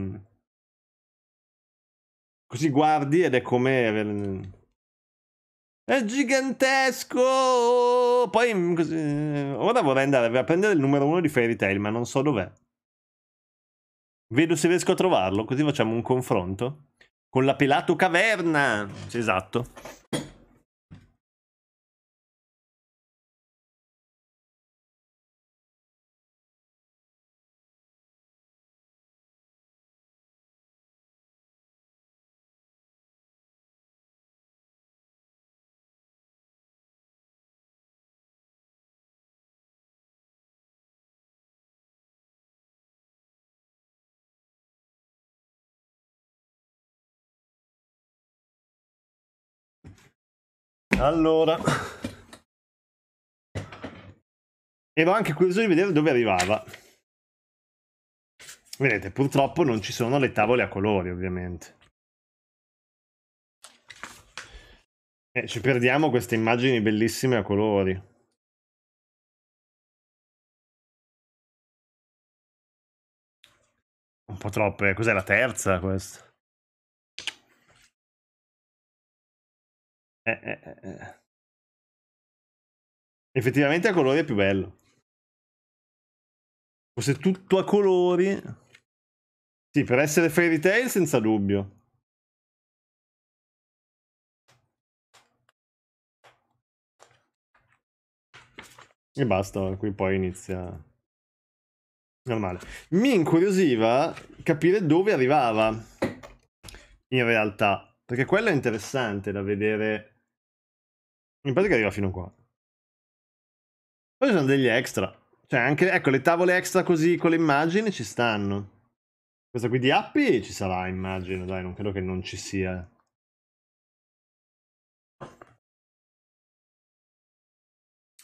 Così guardi ed è come... È gigantesco! Poi mm, così... Eh, ora vorrei andare a prendere il numero uno di Fairy Tail, ma non so dov'è. Vedo se riesco a trovarlo, così facciamo un confronto. Con la Pelato Caverna! Esatto. Allora. Ero anche curioso di vedere dove arrivava. Vedete, purtroppo non ci sono le tavole a colori, ovviamente. E eh, ci perdiamo queste immagini bellissime a colori. Un po' troppe. Eh, cos'è la terza questa? Eh eh, eh, eh, Effettivamente a colori è più bello. Fosse tutto a colori. Sì, per essere fairy tale senza dubbio. E basta, qui poi inizia normale. Mi incuriosiva capire dove arrivava in realtà, perché quello è interessante da vedere in pratica arriva fino qua. Poi ci sono degli extra. Cioè, anche, ecco, le tavole extra così con le immagini ci stanno. Questa qui di Happy ci sarà, immagino, dai, non credo che non ci sia.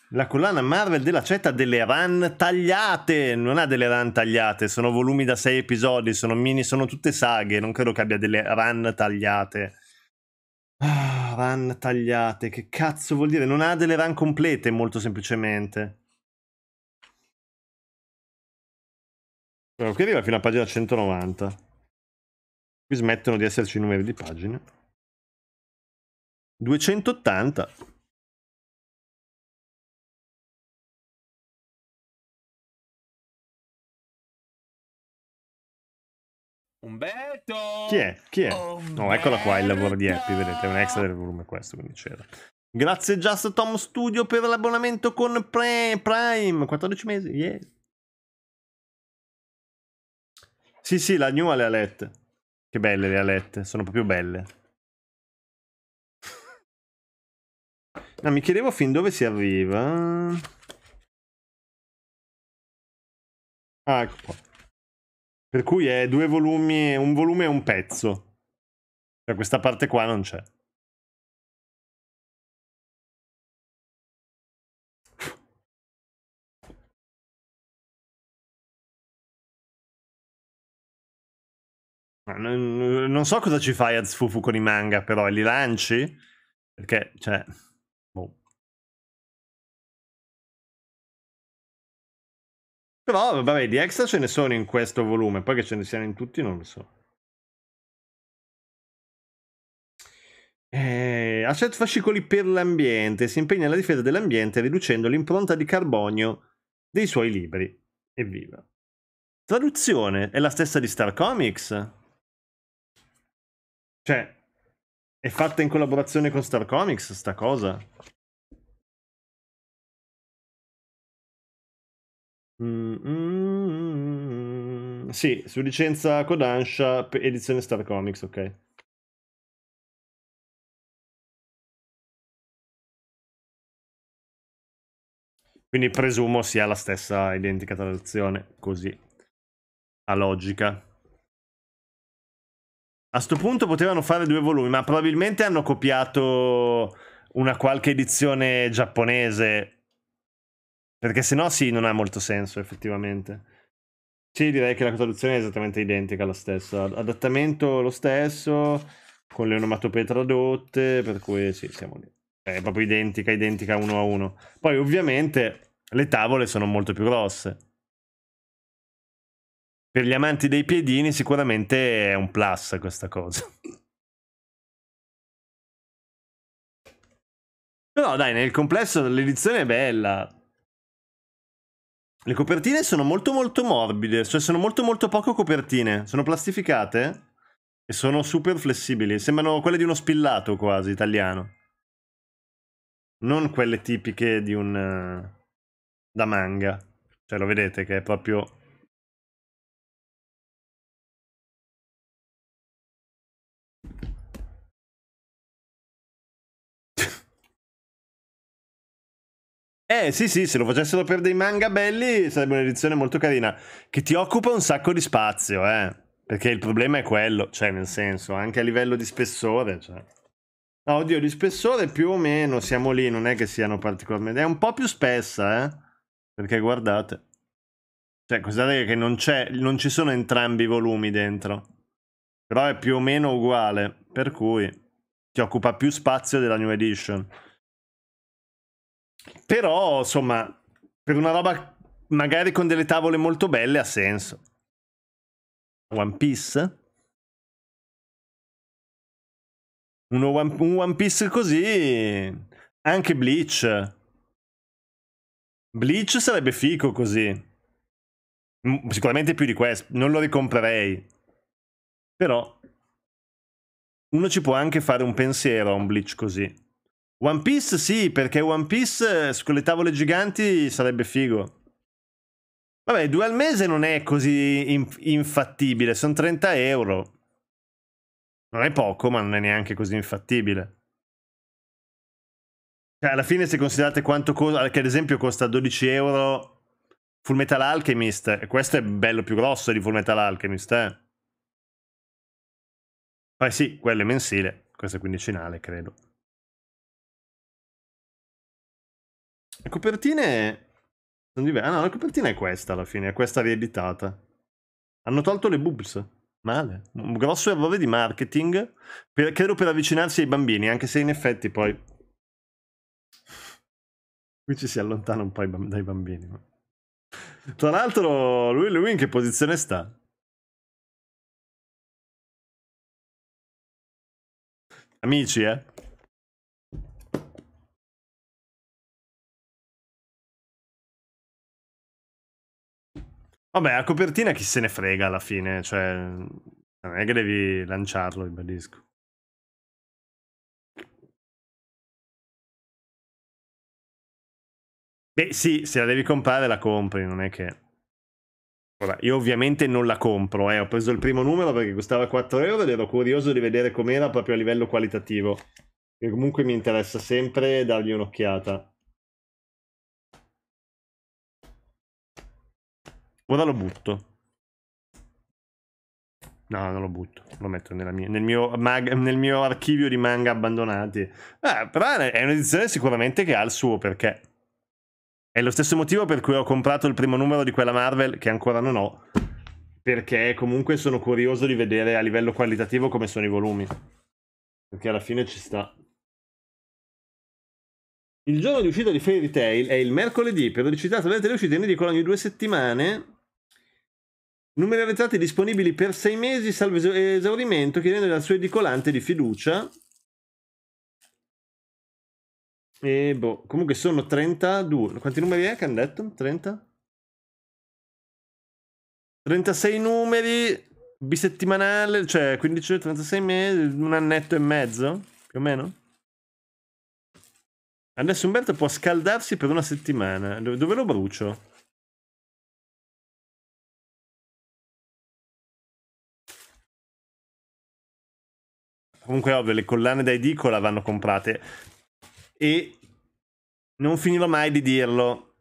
La collana Marvel della cetta delle run tagliate, non ha delle run tagliate, sono volumi da 6 episodi, sono mini, sono tutte saghe, non credo che abbia delle run tagliate. Ah, run tagliate, che cazzo vuol dire? Non ha delle run complete, molto semplicemente. Allora, qui arriva fino a pagina 190. Qui smettono di esserci numeri di pagine. 280. Umberto! Chi è? Chi è? No, Oh, eccola qua il lavoro di Happy, vedete, è un extra del volume questo, quindi c'era. Grazie Just Tom Studio per l'abbonamento con Pre- Prime, 14 mesi, yeah. Sì, sì, la new alle alette. Che belle le alette, sono proprio belle. No, mi chiedevo fin dove si arriva. Ah, ecco qua. Per cui è due volumi, un volume e un pezzo. Cioè questa parte qua non c'è. Non so cosa ci fai a Zfufu con i manga, però li lanci? Perché, cioè... Però vabbè, di extra ce ne sono in questo volume, poi che ce ne siano in tutti non lo so. Eh, Asset fascicoli per l'ambiente, si impegna alla difesa dell'ambiente riducendo l'impronta di carbonio dei suoi libri. Evviva. Traduzione è la stessa di Star Comics? Cioè, è fatta in collaborazione con Star Comics sta cosa? Mm, mm, mm, sì, su licenza Kodansha, edizione Star Comics, ok. Quindi presumo sia la stessa identica traduzione, così, a logica. A sto punto potevano fare due volumi, ma probabilmente hanno copiato una qualche edizione giapponese perché se no sì, non ha molto senso effettivamente. Sì, direi che la traduzione è esattamente identica alla stessa. Adattamento lo stesso, con le onomatopee tradotte, per cui sì, siamo lì. È proprio identica, identica uno a uno. Poi ovviamente le tavole sono molto più grosse. Per gli amanti dei piedini sicuramente è un plus questa cosa. Però dai, nel complesso l'edizione è bella. Le copertine sono molto molto morbide, cioè sono molto molto poco copertine. Sono plastificate e sono super flessibili. Sembrano quelle di uno spillato quasi italiano. Non quelle tipiche di un... Eh, da manga. Cioè lo vedete che è proprio Eh sì sì, se lo facessero per dei manga belli sarebbe un'edizione molto carina, che ti occupa un sacco di spazio, eh. Perché il problema è quello, cioè nel senso, anche a livello di spessore, cioè. No, oddio, di spessore più o meno siamo lì, non è che siano particolarmente... È un po' più spessa, eh. Perché guardate. Cioè, considerate che non, non ci sono entrambi i volumi dentro. Però è più o meno uguale, per cui ti occupa più spazio della New Edition. Però, insomma, per una roba magari con delle tavole molto belle ha senso. One Piece? Uno one, un One Piece così. Anche Bleach. Bleach sarebbe fico così. Sicuramente più di questo. Non lo ricomprerei. Però. Uno ci può anche fare un pensiero a un Bleach così. One Piece sì, perché One Piece con eh, le tavole giganti sarebbe figo. Vabbè, due al mese non è così inf infattibile, sono 30 euro. Non è poco, ma non è neanche così infattibile. Cioè, alla fine se considerate quanto costa, eh, che ad esempio costa 12 euro Full Metal Alchemist, e questo è bello più grosso di Full Metal Alchemist, eh. Poi sì, quello è mensile, questo è quindicinale, credo. Le copertine... Sono diverse. Ah no, la copertina è questa alla fine, è questa rieditata. Hanno tolto le boobs. Male. Un grosso errore di marketing, per, credo per avvicinarsi ai bambini, anche se in effetti poi... Qui ci si allontana un po' dai bambini. Ma... Tra l'altro, lui, lui in che posizione sta? Amici, eh? Vabbè, la copertina chi se ne frega alla fine, cioè non è che devi lanciarlo ribadisco. Beh sì, se la devi comprare la compri, non è che... Ora, io ovviamente non la compro, eh. ho preso il primo numero perché costava 4 euro ed ero curioso di vedere com'era proprio a livello qualitativo. E comunque mi interessa sempre dargli un'occhiata. Ora lo butto. No, non lo butto, lo metto mia, nel, mio mag, nel, mio archivio di manga abbandonati. Eh, però è un'edizione sicuramente che ha il suo perché. È lo stesso motivo per cui ho comprato il primo numero di quella Marvel che ancora non ho. Perché comunque sono curioso di vedere a livello qualitativo come sono i volumi. Perché alla fine ci sta. Il giorno di uscita di Fairy Tail è il mercoledì, per periodicità tra le uscite in edicola ogni due settimane. Numeri Numeralizzati disponibili per sei mesi, salvo esaurimento, chiedendo al suo edicolante di fiducia. E boh, comunque sono 32. Quanti numeri è che hanno detto? 30? 36 numeri bisettimanale, cioè 15, 36 mesi, un annetto e mezzo, più o meno. Adesso Umberto può scaldarsi per una settimana. Dove lo brucio? comunque ovvio, le collane da edicola vanno comprate. E non finirò mai di dirlo.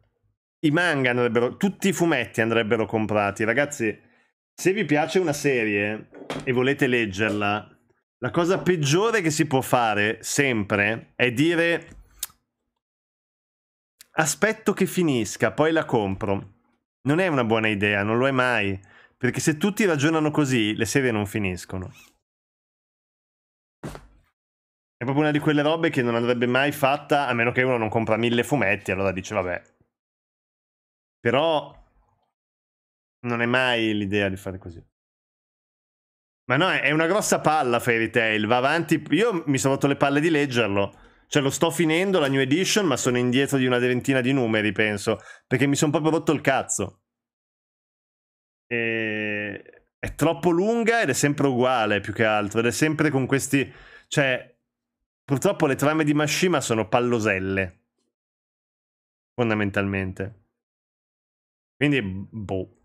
I manga andrebbero, tutti i fumetti andrebbero comprati. Ragazzi, se vi piace una serie e volete leggerla, la cosa peggiore che si può fare sempre è dire aspetto che finisca, poi la compro. Non è una buona idea, non lo è mai, perché se tutti ragionano così, le serie non finiscono. È proprio una di quelle robe che non andrebbe mai fatta a meno che uno non compra mille fumetti, allora dice vabbè. Però non è mai l'idea di fare così. Ma no, è una grossa palla Fairy Tail, va avanti. Io mi sono rotto le palle di leggerlo. Cioè lo sto finendo la new edition, ma sono indietro di una ventina di numeri, penso, perché mi sono proprio rotto il cazzo. E... È troppo lunga ed è sempre uguale, più che altro, ed è sempre con questi cioè Purtroppo le trame di Mashima sono palloselle. Fondamentalmente. Quindi, boh.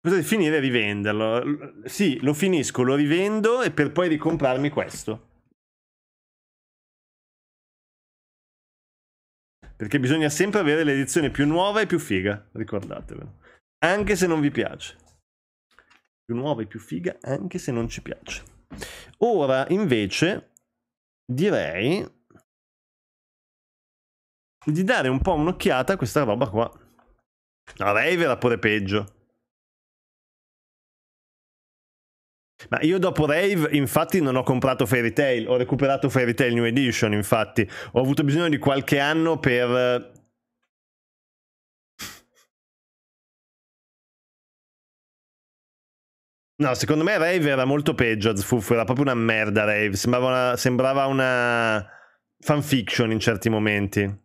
Cosa di finire e rivenderlo? Sì, lo finisco, lo rivendo e per poi ricomprarmi questo. Perché bisogna sempre avere l'edizione più nuova e più figa, ricordatevelo. Anche se non vi piace più nuova e più figa, anche se non ci piace. Ora, invece, direi di dare un po' un'occhiata a questa roba qua. La Rave era pure peggio. Ma io dopo Rave, infatti, non ho comprato Fairy Tail. Ho recuperato Fairy Tail New Edition, infatti. Ho avuto bisogno di qualche anno per No, secondo me Rave era molto peggio a era proprio una merda Rave, sembrava una, sembrava una fanfiction in certi momenti.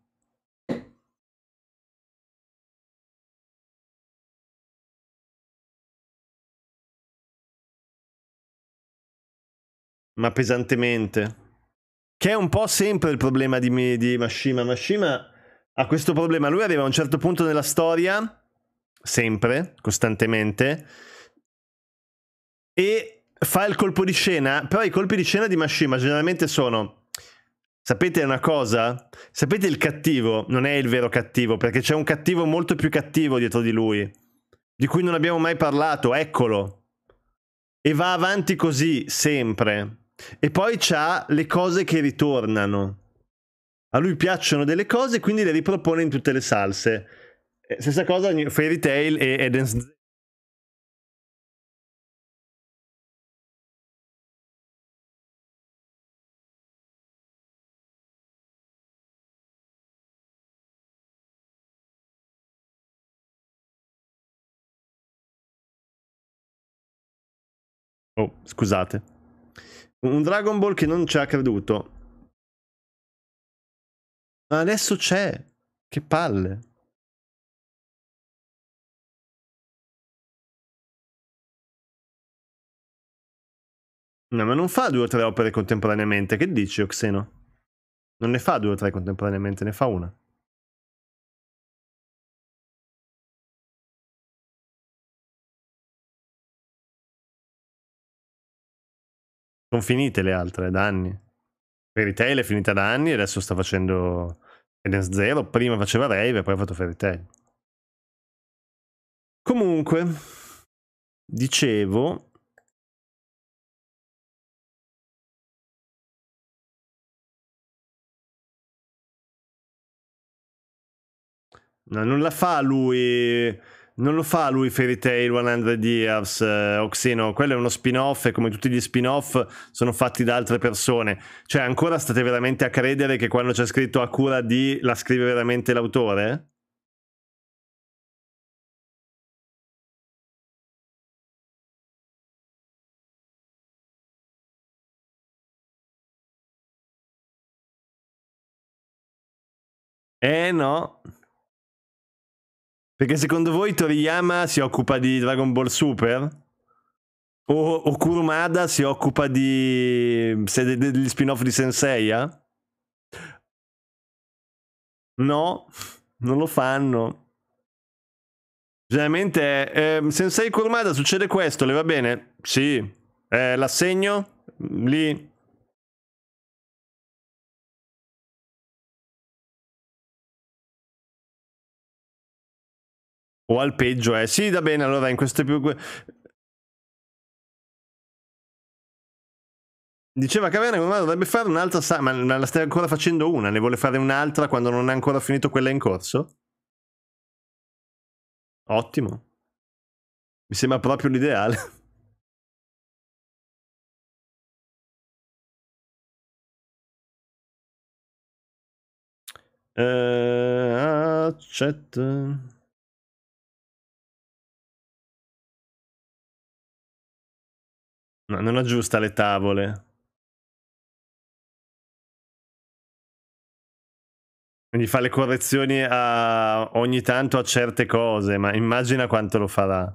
Ma pesantemente. Che è un po' sempre il problema di, di Mashima. Mashima ha questo problema. Lui arriva a un certo punto nella storia, sempre, costantemente, e fa il colpo di scena, però i colpi di scena di Mashima generalmente sono... Sapete una cosa? Sapete il cattivo non è il vero cattivo, perché c'è un cattivo molto più cattivo dietro di lui, di cui non abbiamo mai parlato, eccolo. E va avanti così, sempre. E poi c'ha le cose che ritornano. A lui piacciono delle cose, quindi le ripropone in tutte le salse. Eh, stessa cosa Fairy Tail e Eden's Oh, scusate. Un Dragon Ball che non ci ha creduto. Ma adesso c'è. Che palle. No, ma non fa due o tre opere contemporaneamente. Che dici, Oxeno? Non ne fa due o tre contemporaneamente, ne fa una. Sono finite le altre da anni. Fairy Tail è finita da anni e adesso sta facendo Cadence Zero. Prima faceva Rave e poi ha fatto Fairy Tail. Comunque, dicevo. No, non la fa lui non lo fa lui Fairy Tail 100 Years, eh, Oxino. Quello è uno spin-off e come tutti gli spin-off sono fatti da altre persone. Cioè, ancora state veramente a credere che quando c'è scritto a cura di la scrive veramente l'autore? Eh no. Perché secondo voi Toriyama si occupa di Dragon Ball Super? O, o Kurumada si occupa di... Se, degli spin-off di Senseiya? Eh? No, non lo fanno. Generalmente, eh, Sensei Kurumada succede questo, le va bene? Sì. Eh, l'assegno? Lì. O al peggio è, eh. sì, va bene, allora in queste più... Diceva Caverna che ormai dovrebbe fare un'altra ma la stai ancora facendo una, ne vuole fare un'altra quando non è ancora finito quella in corso? Ottimo. Mi sembra proprio l'ideale. uh, eh, accetto. No, non aggiusta le tavole. Quindi fa le correzioni a, ogni tanto a certe cose, ma immagina quanto lo farà.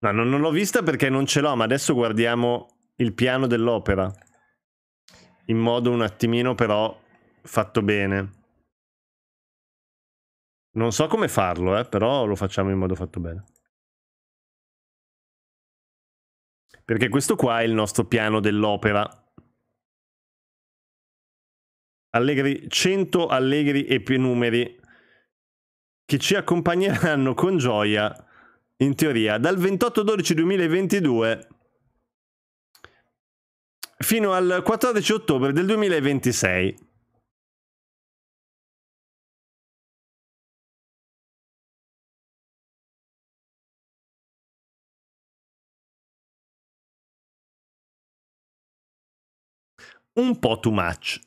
No, non, non l'ho vista perché non ce l'ho, ma adesso guardiamo il piano dell'opera. In modo un attimino però fatto bene. Non so come farlo, eh, però lo facciamo in modo fatto bene. Perché questo qua è il nostro piano dell'opera. Allegri, 100 allegri e più numeri che ci accompagneranno con gioia, in teoria, dal 28-12-2022 fino al 14 ottobre del 2026. un po' too much.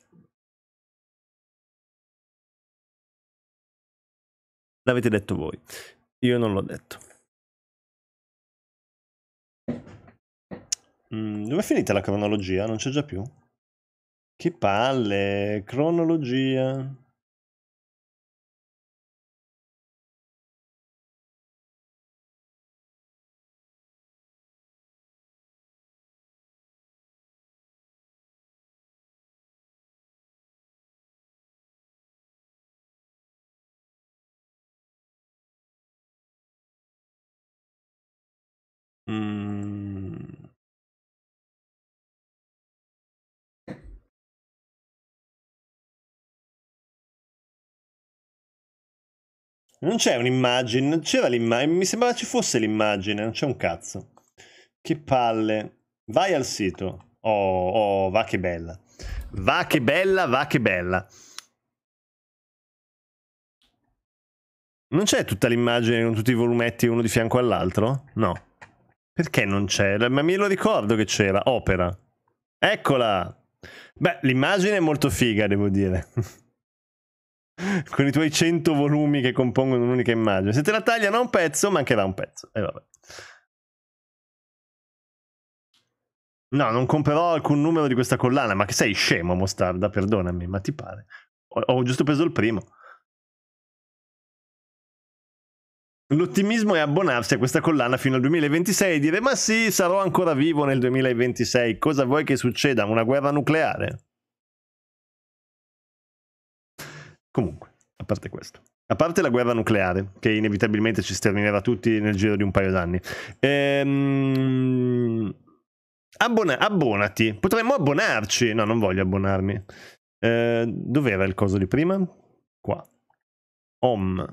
L'avete detto voi, io non l'ho detto. Mm, Dove è finita la cronologia? Non c'è già più? Che palle, cronologia. Non c'è un'immagine, c'era l'immagine, mi sembrava ci fosse l'immagine, non c'è un cazzo. Che palle. Vai al sito. Oh, oh, va che bella. Va che bella, va che bella. Non c'è tutta l'immagine con tutti i volumetti uno di fianco all'altro? No. Perché non c'è? Ma me lo ricordo che c'era. Opera. Eccola. Beh, l'immagine è molto figa, devo dire. con i tuoi 100 volumi che compongono un'unica immagine. Se te la tagliano a un pezzo, mancherà un pezzo. E eh, vabbè. No, non comprerò alcun numero di questa collana, ma che sei scemo, Mostarda, perdonami, ma ti pare. Ho, ho giusto preso il primo. L'ottimismo è abbonarsi a questa collana fino al 2026 e dire ma sì, sarò ancora vivo nel 2026, cosa vuoi che succeda? Una guerra nucleare? Comunque, a parte questo. A parte la guerra nucleare, che inevitabilmente ci sterminerà tutti nel giro di un paio d'anni. Ehm... Abbona- abbonati. Potremmo abbonarci. No, non voglio abbonarmi. Eh, dov'era il coso di prima? Qua. Home.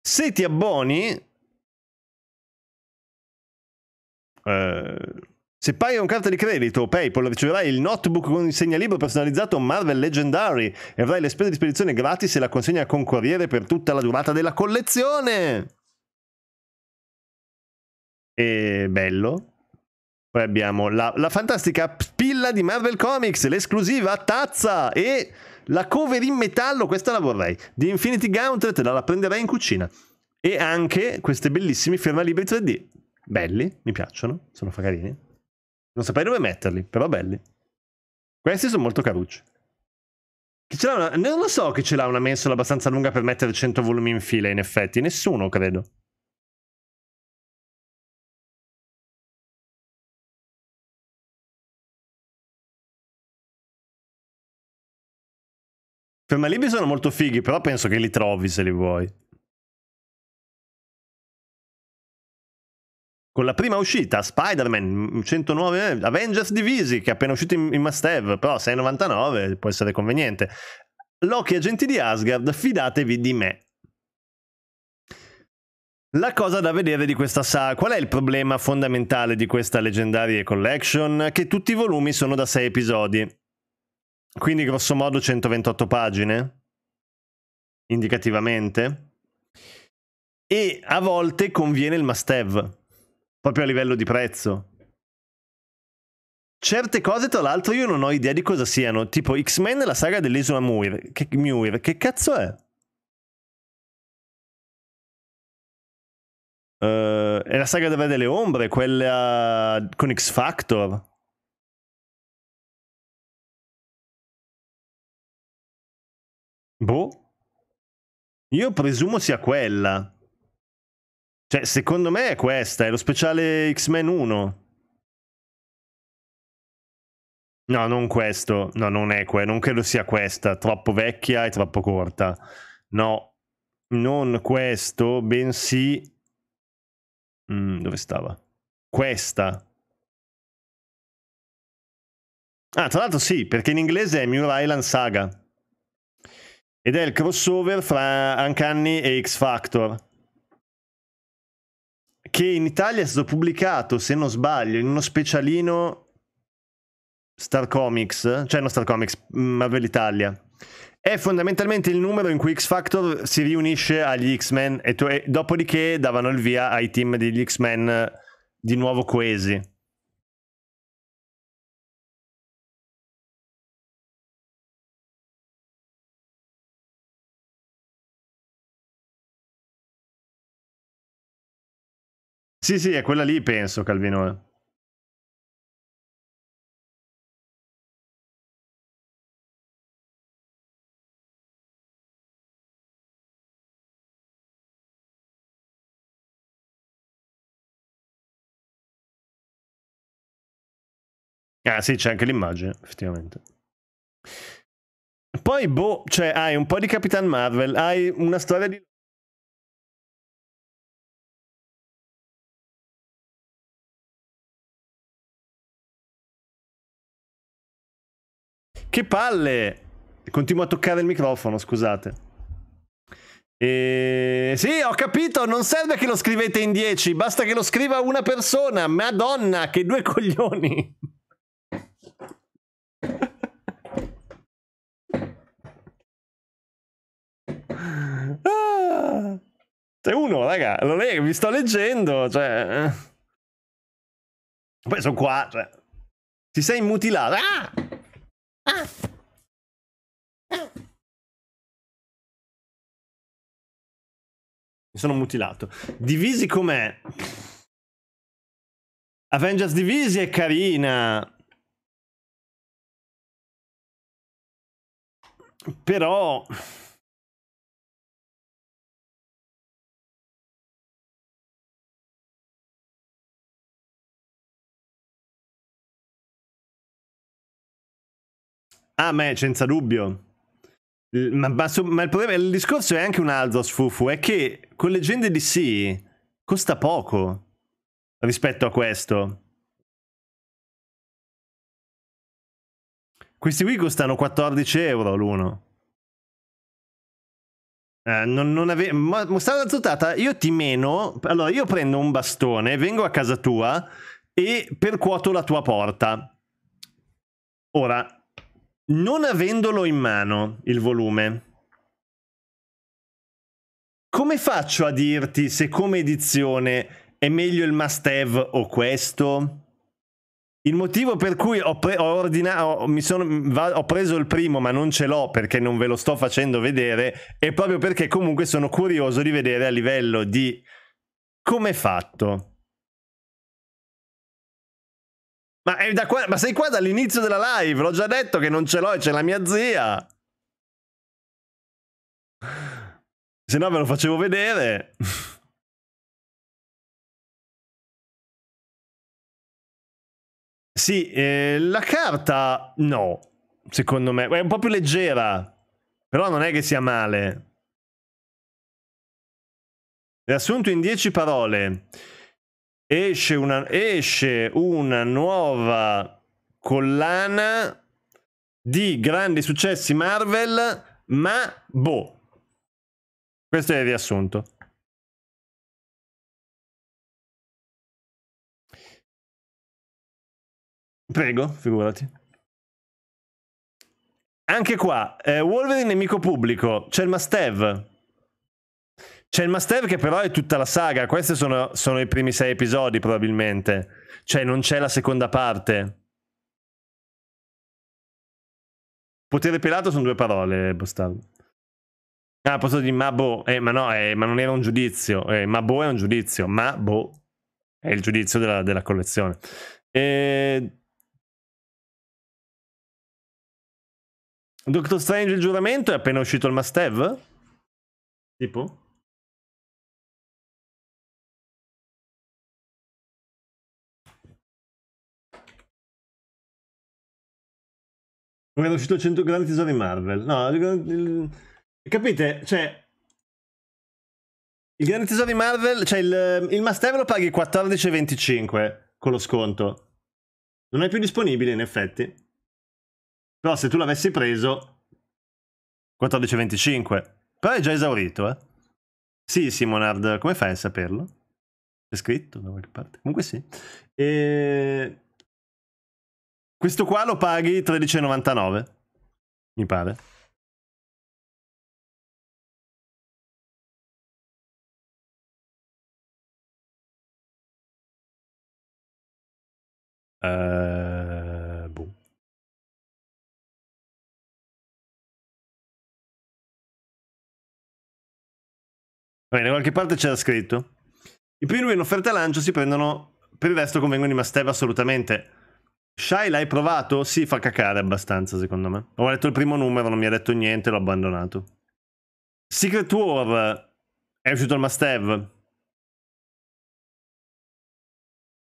Se ti abboni... Eh se paghi con carta di credito o PayPal riceverai il notebook con il segnalibro personalizzato Marvel Legendary e avrai le spese di spedizione gratis e la consegna con corriere per tutta la durata della collezione. E bello. Poi abbiamo la, la fantastica pilla di Marvel Comics, l'esclusiva tazza e la cover in metallo, questa la vorrei, di Infinity Gauntlet, la, la prenderei in cucina. E anche queste bellissime firmalibri 3D. Belli, mi piacciono, sono fa carini. Non saprei dove metterli, però belli. Questi sono molto carucci. Una... Non lo so che ce l'ha una mensola abbastanza lunga per mettere 100 volumi in fila, in effetti. Nessuno, credo. Ferma libri sono molto fighi, però penso che li trovi se li vuoi. con la prima uscita Spider-Man 109 mm, eh, Avengers Divisi che è appena uscito in, in must have però 6,99 può essere conveniente Loki agenti di Asgard fidatevi di me la cosa da vedere di questa saga, qual è il problema fondamentale di questa Legendary Collection? Che tutti i volumi sono da 6 episodi, quindi grosso modo 128 pagine, indicativamente, e a volte conviene il must have proprio a livello di prezzo. Certe cose, tra l'altro, io non ho idea di cosa siano, tipo X-Men la saga dell'isola Muir. Che, Muir, che cazzo è? Uh, è la saga dove delle ombre, quella con X-Factor. Boh. Io presumo sia quella. Cioè, secondo me è questa, è lo speciale X-Men 1. No, non questo. No, non è questo. Non credo sia questa. Troppo vecchia e troppo corta. No, non questo, bensì. Mm, dove stava? Questa. Ah, tra l'altro, sì, perché in inglese è Muir Island Saga. Ed è il crossover fra Uncanny e X Factor che in Italia è stato pubblicato, se non sbaglio, in uno specialino Star Comics, cioè non Star Comics, mm, Marvel Italia. È fondamentalmente il numero in cui X Factor si riunisce agli X-Men e, to- e dopodiché davano il via ai team degli X-Men di nuovo coesi. Sì, sì, è quella lì, penso, Calvino. Ah sì, c'è anche l'immagine, effettivamente. Poi, boh, cioè, hai un po' di Capitan Marvel, hai una storia di Che palle! Continuo a toccare il microfono, scusate. E... Sì, ho capito, non serve che lo scrivete in 10, basta che lo scriva una persona. Madonna, che due coglioni! c'è ah! uno, raga, lo leg- vi sto leggendo, cioè... Eh. Poi sono qua, cioè... Ti sei mutilato. Ah! Mi sono mutilato. Divisi com'è? Avengers Divisi è carina. Però... Ah, me, senza dubbio. Ma, ma, ma il problema, il discorso è anche un altro, Sfufu, è che con Leggende sì costa poco rispetto a questo. Questi qui costano 14 euro l'uno. Eh, non, non ave... Ma, mostrata zottata, io ti meno... Allora, io prendo un bastone, vengo a casa tua e percuoto la tua porta. Ora, non avendolo in mano il volume, come faccio a dirti se come edizione è meglio il must have o questo? Il motivo per cui ho, pre- ho, ordina- ho, sono, va- ho preso il primo ma non ce l'ho perché non ve lo sto facendo vedere è proprio perché comunque sono curioso di vedere a livello di come è fatto. Ma, qua, ma sei qua dall'inizio della live, l'ho già detto che non ce l'ho e c'è la mia zia. Se no ve lo facevo vedere. Sì, eh, la carta no, secondo me. È un po' più leggera, però non è che sia male. Riassunto in dieci parole esce una, esce una nuova collana di grandi successi Marvel, ma boh. Questo è il riassunto. Prego, figurati. Anche qua, eh, Wolverine nemico pubblico, c'è il Mastev. C'è il must have che però è tutta la saga, questi sono, sono i primi sei episodi probabilmente, cioè non c'è la seconda parte. Potere pelato sono due parole, Bostardo. Ah, posso dire ma boh, eh, ma no, eh, ma non era un giudizio, eh, ma boh è un giudizio, ma boh è il giudizio della, della collezione. E... Eh, Doctor Strange il giuramento è appena uscito il must have? Tipo? Come era uscito 100 grandi tesori Marvel. No, il, il, capite? Cioè, il grande tesoro di Marvel, cioè il, il Master lo paghi 14,25 con lo sconto. Non è più disponibile in effetti. Però se tu l'avessi preso 14,25. Però è già esaurito, eh. Sì, Simonard, come fai a saperlo? C'è scritto da qualche parte. Comunque sì. E... Questo qua lo paghi 13,99. Mi pare. Uh, boh. Vabbè, da qualche parte c'era scritto. I primi in offerta lancio si prendono. Per il resto convengono di must assolutamente. Shai l'hai provato? Sì, fa cacare abbastanza secondo me. Ho letto il primo numero, non mi ha detto niente, l'ho abbandonato. Secret War è uscito il must have.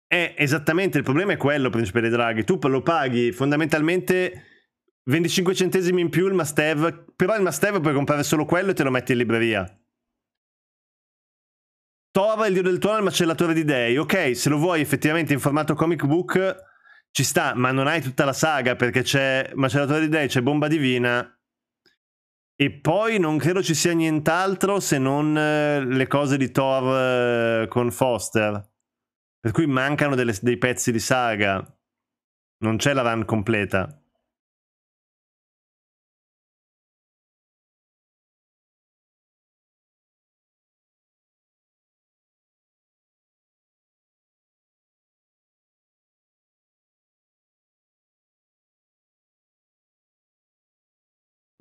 È esattamente il problema è quello, Principe dei Draghi. Tu lo paghi fondamentalmente 25 centesimi in più il must have, però il must have puoi comprare solo quello e te lo metti in libreria. Tova il dio del tuono e il macellatore di dei. Ok, se lo vuoi effettivamente in formato comic book ci sta, ma non hai tutta la saga perché c'è Maceratore di Dei, c'è Bomba Divina. E poi non credo ci sia nient'altro se non eh, le cose di Thor eh, con Foster. Per cui mancano delle, dei pezzi di saga. Non c'è la run completa.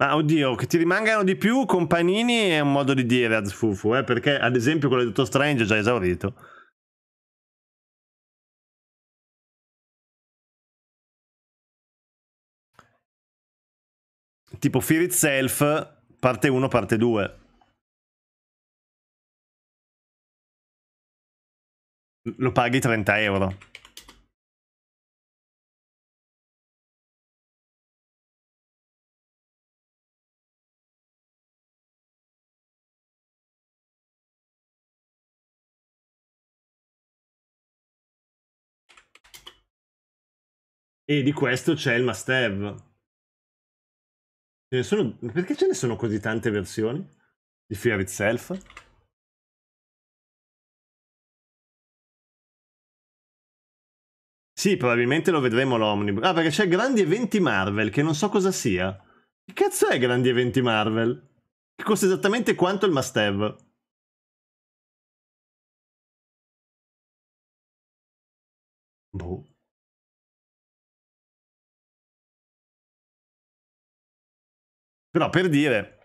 Ma oddio, che ti rimangano di più con Panini è un modo di dire a Zfufu, eh, perché ad esempio quello di Dottor Strange è già esaurito. Tipo Fear Itself, parte 1, parte 2. Lo paghi 30 euro. E di questo c'è il must have. Ce sono... Perché ce ne sono così tante versioni di Fear Itself? Sì, probabilmente lo vedremo l'omnibus. Ah, perché c'è Grandi Eventi Marvel, che non so cosa sia. Che cazzo è Grandi Eventi Marvel? Che costa esattamente quanto il must have. Boh. Però per dire,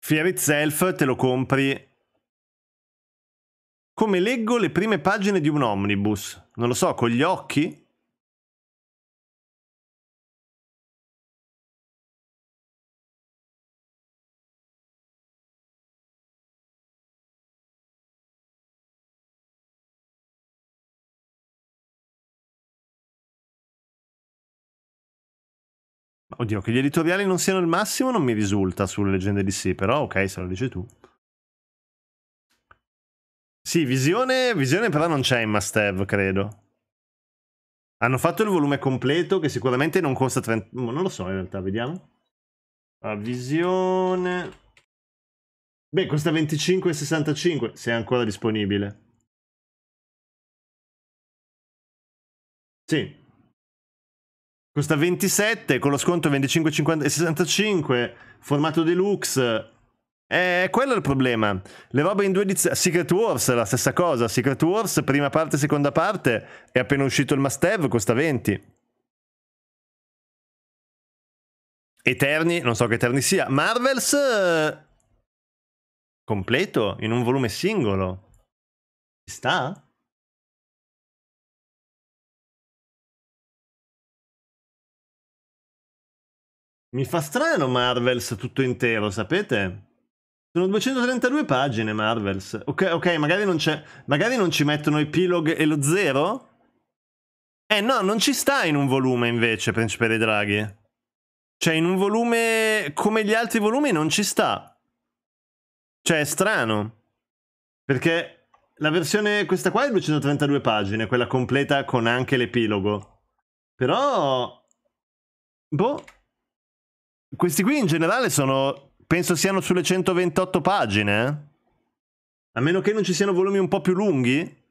Fear Itself te lo compri... Come leggo le prime pagine di un omnibus? Non lo so, con gli occhi? Oddio, che gli editoriali non siano il massimo non mi risulta sulle leggende di sì, però ok, se lo dici tu. Sì, visione, visione però non c'è in must have, credo. Hanno fatto il volume completo che sicuramente non costa 30... Boh, non lo so in realtà, vediamo. La ah, visione... Beh, costa 25,65 se è ancora disponibile. Sì, Costa 27 con lo sconto 25,65, formato deluxe. E eh, quello è il problema. Le robe in due edizioni. Secret Wars è la stessa cosa. Secret Wars, prima parte, seconda parte. È appena uscito il must have, costa 20. Eterni, non so che Eterni sia. Marvels. Eh, completo, in un volume singolo. Ci sta? Mi fa strano Marvels tutto intero, sapete? Sono 232 pagine Marvels. Ok, ok, magari non, magari non ci mettono epilog e lo zero? Eh no, non ci sta in un volume invece, Principe dei Draghi. Cioè, in un volume come gli altri volumi non ci sta. Cioè, è strano. Perché la versione, questa qua è 232 pagine, quella completa con anche l'epilogo. Però... Boh, questi qui in generale sono, penso siano sulle 128 pagine. Eh. A meno che non ci siano volumi un po' più lunghi.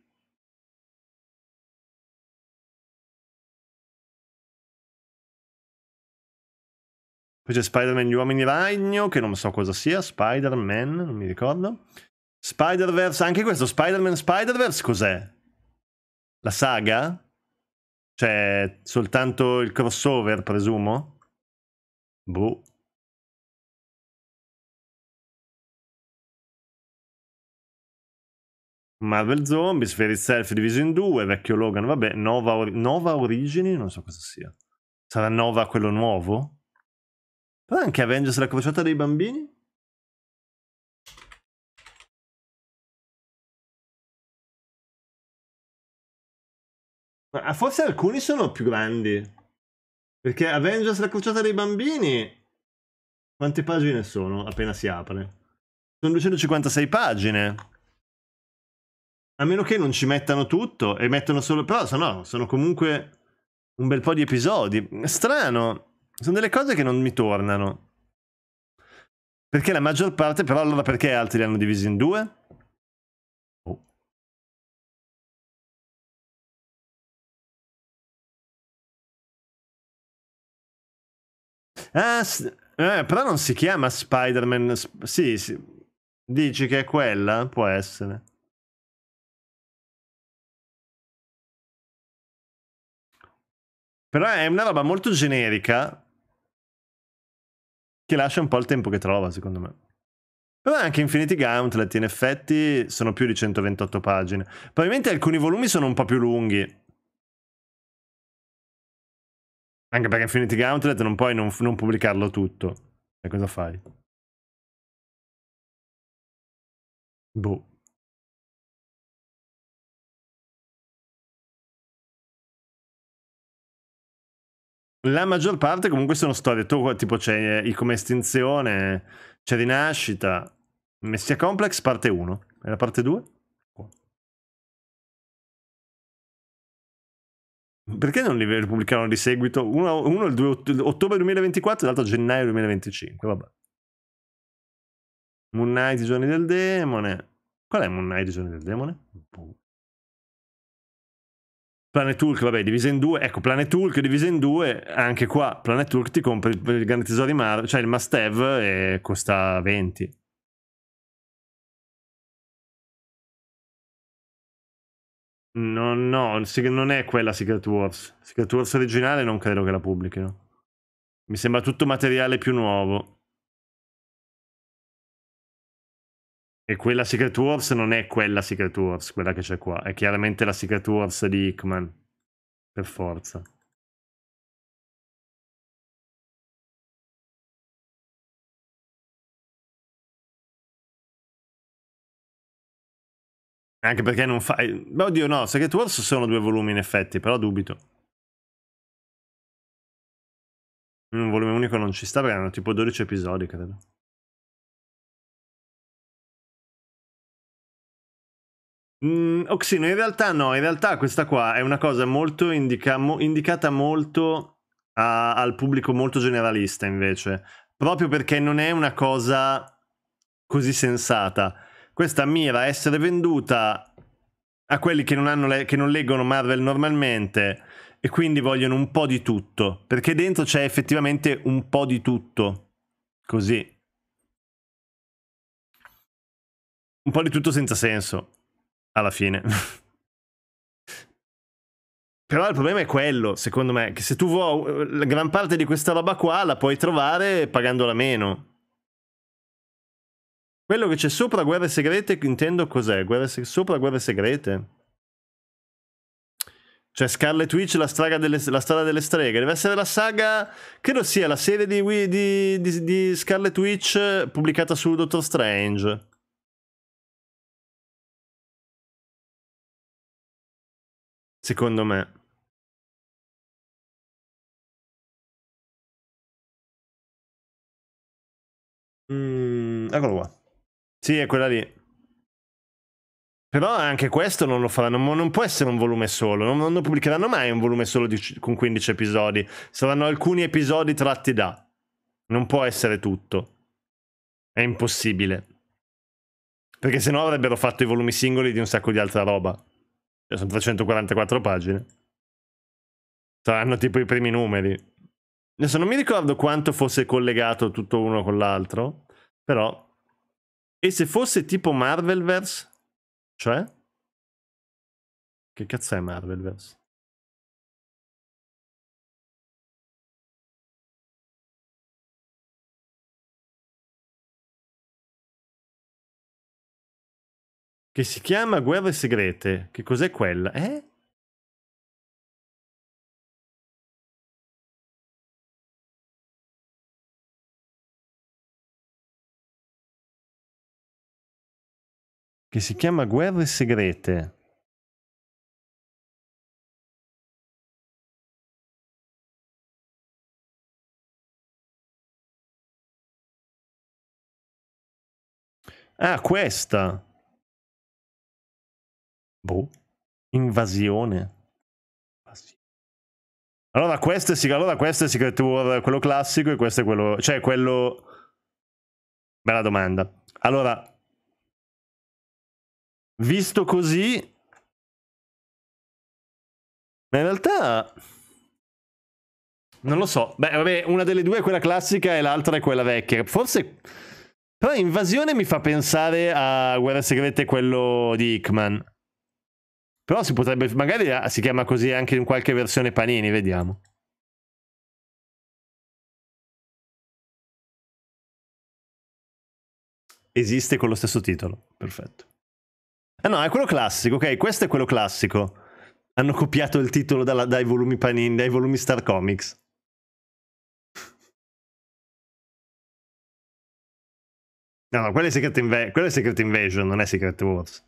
Poi c'è Spider-Man Gli Uomini Ragno, che non so cosa sia, Spider-Man, non mi ricordo. Spider-Verse, anche questo, Spider-Man Spider-Verse cos'è? La saga? Cioè, soltanto il crossover, presumo? Boh. Marvel Zombies, Fairy Self diviso in due, vecchio Logan, vabbè, Nova, or- Nova Origini, non so cosa sia. Sarà Nova quello nuovo? Però anche Avengers la crociata dei bambini? Ma forse alcuni sono più grandi. Perché Avengers la crociata dei bambini... Quante pagine sono appena si apre? Sono 256 pagine. A meno che non ci mettano tutto e mettono solo... Però se no, sono comunque un bel po' di episodi. Strano. Sono delle cose che non mi tornano. Perché la maggior parte, però allora perché altri li hanno divisi in due? Ah, eh, però non si chiama Spider-Man. Sp- sì, sì. Dici che è quella? Può essere. Però è una roba molto generica che lascia un po' il tempo che trova, secondo me. Però anche Infinity Gauntlet in effetti sono più di 128 pagine. Probabilmente alcuni volumi sono un po' più lunghi. Anche perché Infinity Gauntlet non puoi non, non pubblicarlo tutto. E cosa fai? Boh. La maggior parte comunque sono storie, tu tipo c'è eh, il come estinzione, c'è rinascita, Messia Complex parte 1 e la parte 2? Perché non li pubblicavano di seguito? Uno, uno il 2 ottobre 2024 e l'altro gennaio 2025. Vabbè. Moon Knight, i giorni del demone. Qual è Moon Knight, i giorni del demone? Boh. Planet Hulk, vabbè, divisa in due. Ecco, Planet Hulk divisa in due. Anche qua, Planet Hulk ti compra il, grande tesoro di Marvel, cioè il must have e costa 20. No, no, non è quella Secret Wars. Secret Wars originale non credo che la pubblichino. Mi sembra tutto materiale più nuovo. E quella Secret Wars non è quella Secret Wars, quella che c'è qua. È chiaramente la Secret Wars di Hickman. Per forza. Anche perché non fai... Beh, oddio no, Secret Wars sono due volumi in effetti, però dubito. In un volume unico non ci sta perché hanno tipo 12 episodi, credo. Mm, Oxino, in realtà no, in realtà questa qua è una cosa molto indica, mo, indicata molto a, al pubblico molto generalista invece, proprio perché non è una cosa così sensata. Questa mira a essere venduta a quelli che non, le che non leggono Marvel normalmente e quindi vogliono un po' di tutto, perché dentro c'è effettivamente un po' di tutto. Così. Un po' di tutto senza senso, alla fine. Però il problema è quello, secondo me, che se tu vuoi eh, la gran parte di questa roba qua la puoi trovare pagandola meno. Quello che c'è sopra guerre segrete, intendo cos'è? Guerre se- sopra guerre segrete? Cioè Scarlet Witch, la, strada delle, la strada delle streghe. Deve essere la saga, credo sia la serie di, di, di, di Scarlet Witch pubblicata su Doctor Strange. Secondo me. Mm, eccolo qua. Sì, è quella lì. Però anche questo non lo faranno, non può essere un volume solo, non, non pubblicheranno mai un volume solo di, con 15 episodi, saranno alcuni episodi tratti da. Non può essere tutto. È impossibile. Perché se no avrebbero fatto i volumi singoli di un sacco di altra roba. Cioè, sono 344 pagine. Saranno tipo i primi numeri. Adesso non mi ricordo quanto fosse collegato tutto uno con l'altro, però e se fosse tipo Marvelverse? Cioè? Che cazzo è Marvelverse? Che si chiama Guerre Segrete. Che cos'è quella? Eh? che si chiama Guerre Segrete. Ah, questa. Boh. Invasione. Allora, questo è, allora questo è Secret War, quello classico, e questo è quello... Cioè, quello... Bella domanda. Allora, Visto così... Ma in realtà... Non lo so. Beh, vabbè, una delle due è quella classica e l'altra è quella vecchia. Forse... Però Invasione mi fa pensare a Guerre Segrete, quello di Hickman. Però si potrebbe... Magari ah, si chiama così anche in qualche versione Panini, vediamo. Esiste con lo stesso titolo. Perfetto. Ah no, è quello classico, ok, questo è quello classico. Hanno copiato il titolo dalla, dai volumi Panini, dai volumi Star Comics. No, no, quello è Secret, Inva quello è Secret Invasion, non è Secret Wars.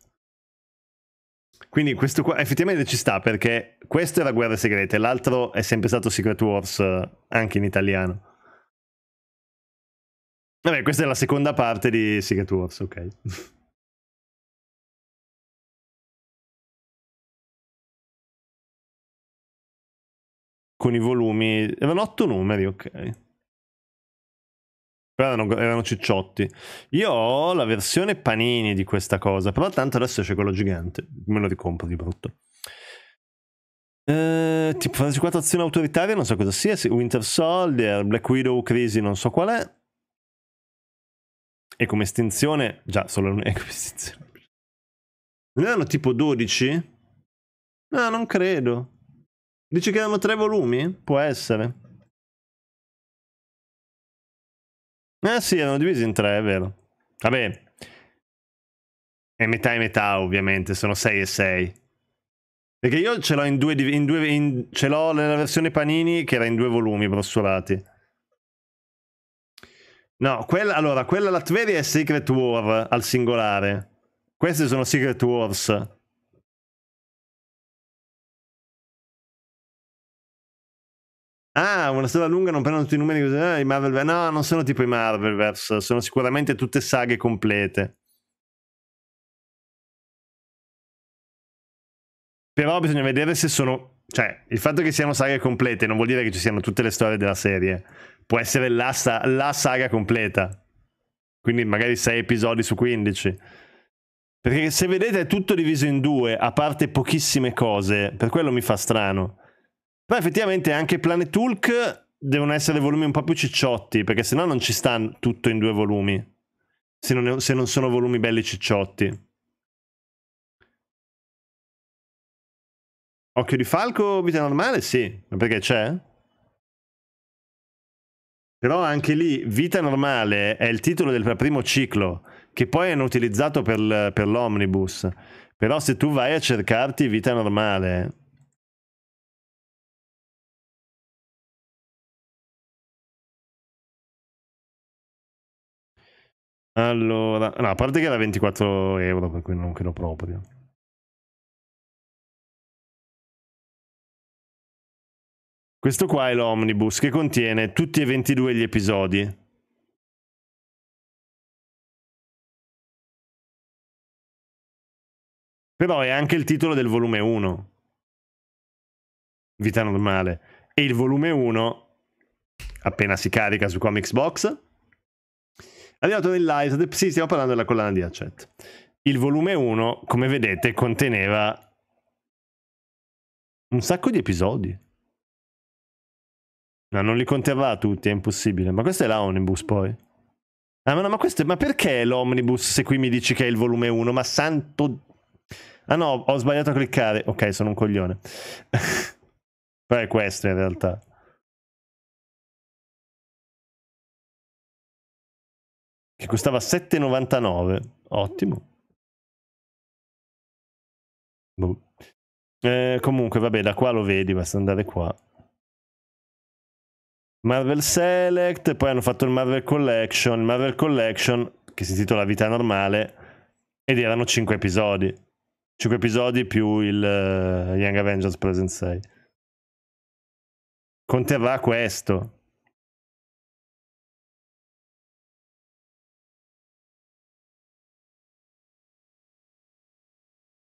Quindi questo qua effettivamente ci sta perché questo era Guerre Segrete, l'altro è sempre stato Secret Wars eh, anche in italiano. Vabbè, questa è la seconda parte di Secret Wars, ok. i volumi. Erano otto numeri, ok. Però erano, erano, cicciotti. Io ho la versione panini di questa cosa. Però tanto adesso c'è quello gigante. Me lo ricompro di brutto. Eh, tipo Fantasy 4 azione autoritaria, non so cosa sia. Winter Soldier, Black Widow, Crisi, non so qual è. E come estinzione. Già, solo un. Ecco, estinzione. Non erano tipo 12? No, non credo. Dici che erano tre volumi? Può essere. Eh sì, erano divisi in tre, è vero. Vabbè. E metà e metà, ovviamente, sono 6 e 6. Perché io ce l'ho in due, in due in, ce l'ho nella versione Panini che era in due volumi brossolati. No, quella, allora, quella la è Secret War al singolare. Queste sono Secret Wars. Ah, una storia lunga, non prendono tutti i numeri. Eh, i Marvel... No, non sono tipo i Marvelverse, sono sicuramente tutte saghe complete. Però bisogna vedere se sono. Cioè, il fatto che siano saghe complete non vuol dire che ci siano tutte le storie della serie. Può essere la, la saga completa. Quindi magari 6 episodi su 15. Perché se vedete è tutto diviso in due, a parte pochissime cose. Per quello mi fa strano. Però effettivamente anche Planet Hulk devono essere volumi un po' più cicciotti, perché sennò non ci sta tutto in due volumi. Se non, è, se non sono volumi belli cicciotti. Occhio di falco, vita normale? Sì, ma perché c'è? Però anche lì, vita normale è il titolo del primo ciclo, che poi hanno utilizzato per l'omnibus. Però se tu vai a cercarti vita normale, Allora, no, a parte che era 24 euro, per cui non credo proprio. Questo qua è l'omnibus che contiene tutti e 22 gli episodi. Però è anche il titolo del volume 1. Vita normale. E il volume 1, appena si carica su Comics Box, Arrivato nel live, sì, stiamo parlando della collana di Accet. Il volume 1, come vedete, conteneva un sacco di episodi. No, non li conterrà tutti, è impossibile. Ma questa è la Omnibus poi. Ah, ma, no, ma, questo, ma perché l'Omnibus se qui mi dici che è il volume 1? Ma santo... Ah no, ho sbagliato a cliccare. Ok, sono un coglione. Però è questo in realtà. che costava 7,99. Ottimo. Boh. Eh, comunque, vabbè, da qua lo vedi, basta andare qua. Marvel Select, poi hanno fatto il Marvel Collection, Marvel Collection che si intitola Vita Normale ed erano 5 episodi. 5 episodi più il uh, Young Avengers Present 6. Conterrà questo,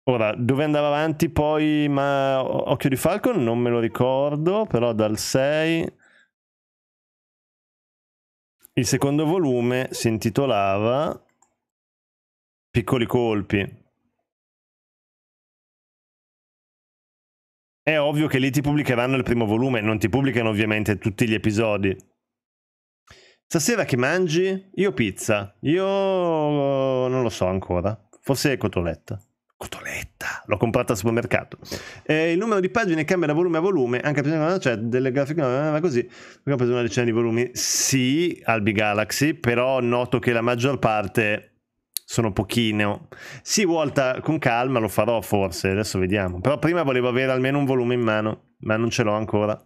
Ora, dove andava avanti poi ma... Occhio di Falcon? Non me lo ricordo, però dal 6... Il secondo volume si intitolava Piccoli colpi. È ovvio che lì ti pubblicheranno il primo volume, non ti pubblicano ovviamente tutti gli episodi. Stasera che mangi? Io pizza. Io eh, non lo so ancora. Forse cotoletta l'ho comprata al supermercato. Eh, il numero di pagine cambia da volume a volume, anche per cioè delle grafiche ma così, abbiamo preso una decina di volumi, sì, Albi Galaxy, però noto che la maggior parte sono pochino. Sì, volta con calma lo farò forse, adesso vediamo. Però prima volevo avere almeno un volume in mano, ma non ce l'ho ancora.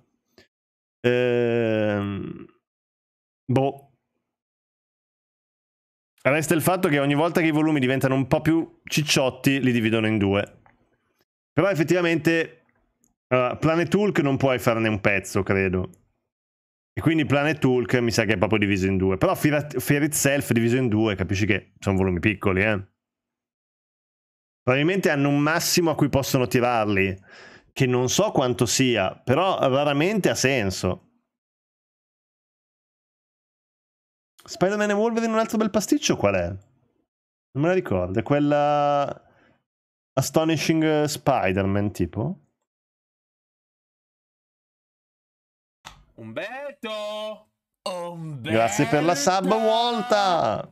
Ehm... Boh. Resta il fatto che ogni volta che i volumi diventano un po' più cicciotti, li dividono in due. Però effettivamente uh, Planet Hulk non puoi farne un pezzo, credo. E quindi Planet Hulk mi sa che è proprio diviso in due. Però Fear Itself diviso in due, capisci che sono volumi piccoli, eh. Probabilmente hanno un massimo a cui possono tirarli, che non so quanto sia, però raramente ha senso. Spider-Man e Wolverine un altro bel pasticcio qual è? Non me la ricordo, è quella... Astonishing eh, Spider-Man tipo? Umberto! Umberto! Grazie per la sub, Volta!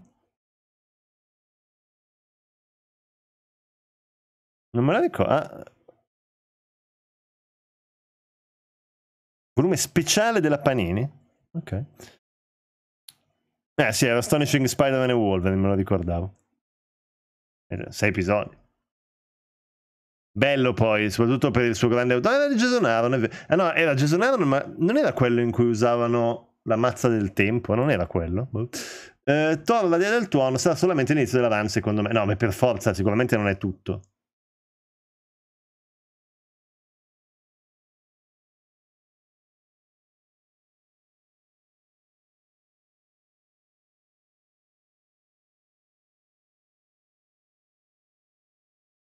Non me la ricordo. Ah. Volume speciale della Panini? Ok. Eh sì, era Astonishing Spider-Man e Wolverine, me lo ricordavo. Sei episodi. Bello poi, soprattutto per il suo grande Ah, era Jason Aaron, eh, no, era Jason Aaron, ma non era quello in cui usavano la mazza del tempo, non era quello. Boh. Eh, Thor, la dea del tuono, sarà solamente l'inizio della dell'avance, secondo me. No, ma per forza, sicuramente non è tutto.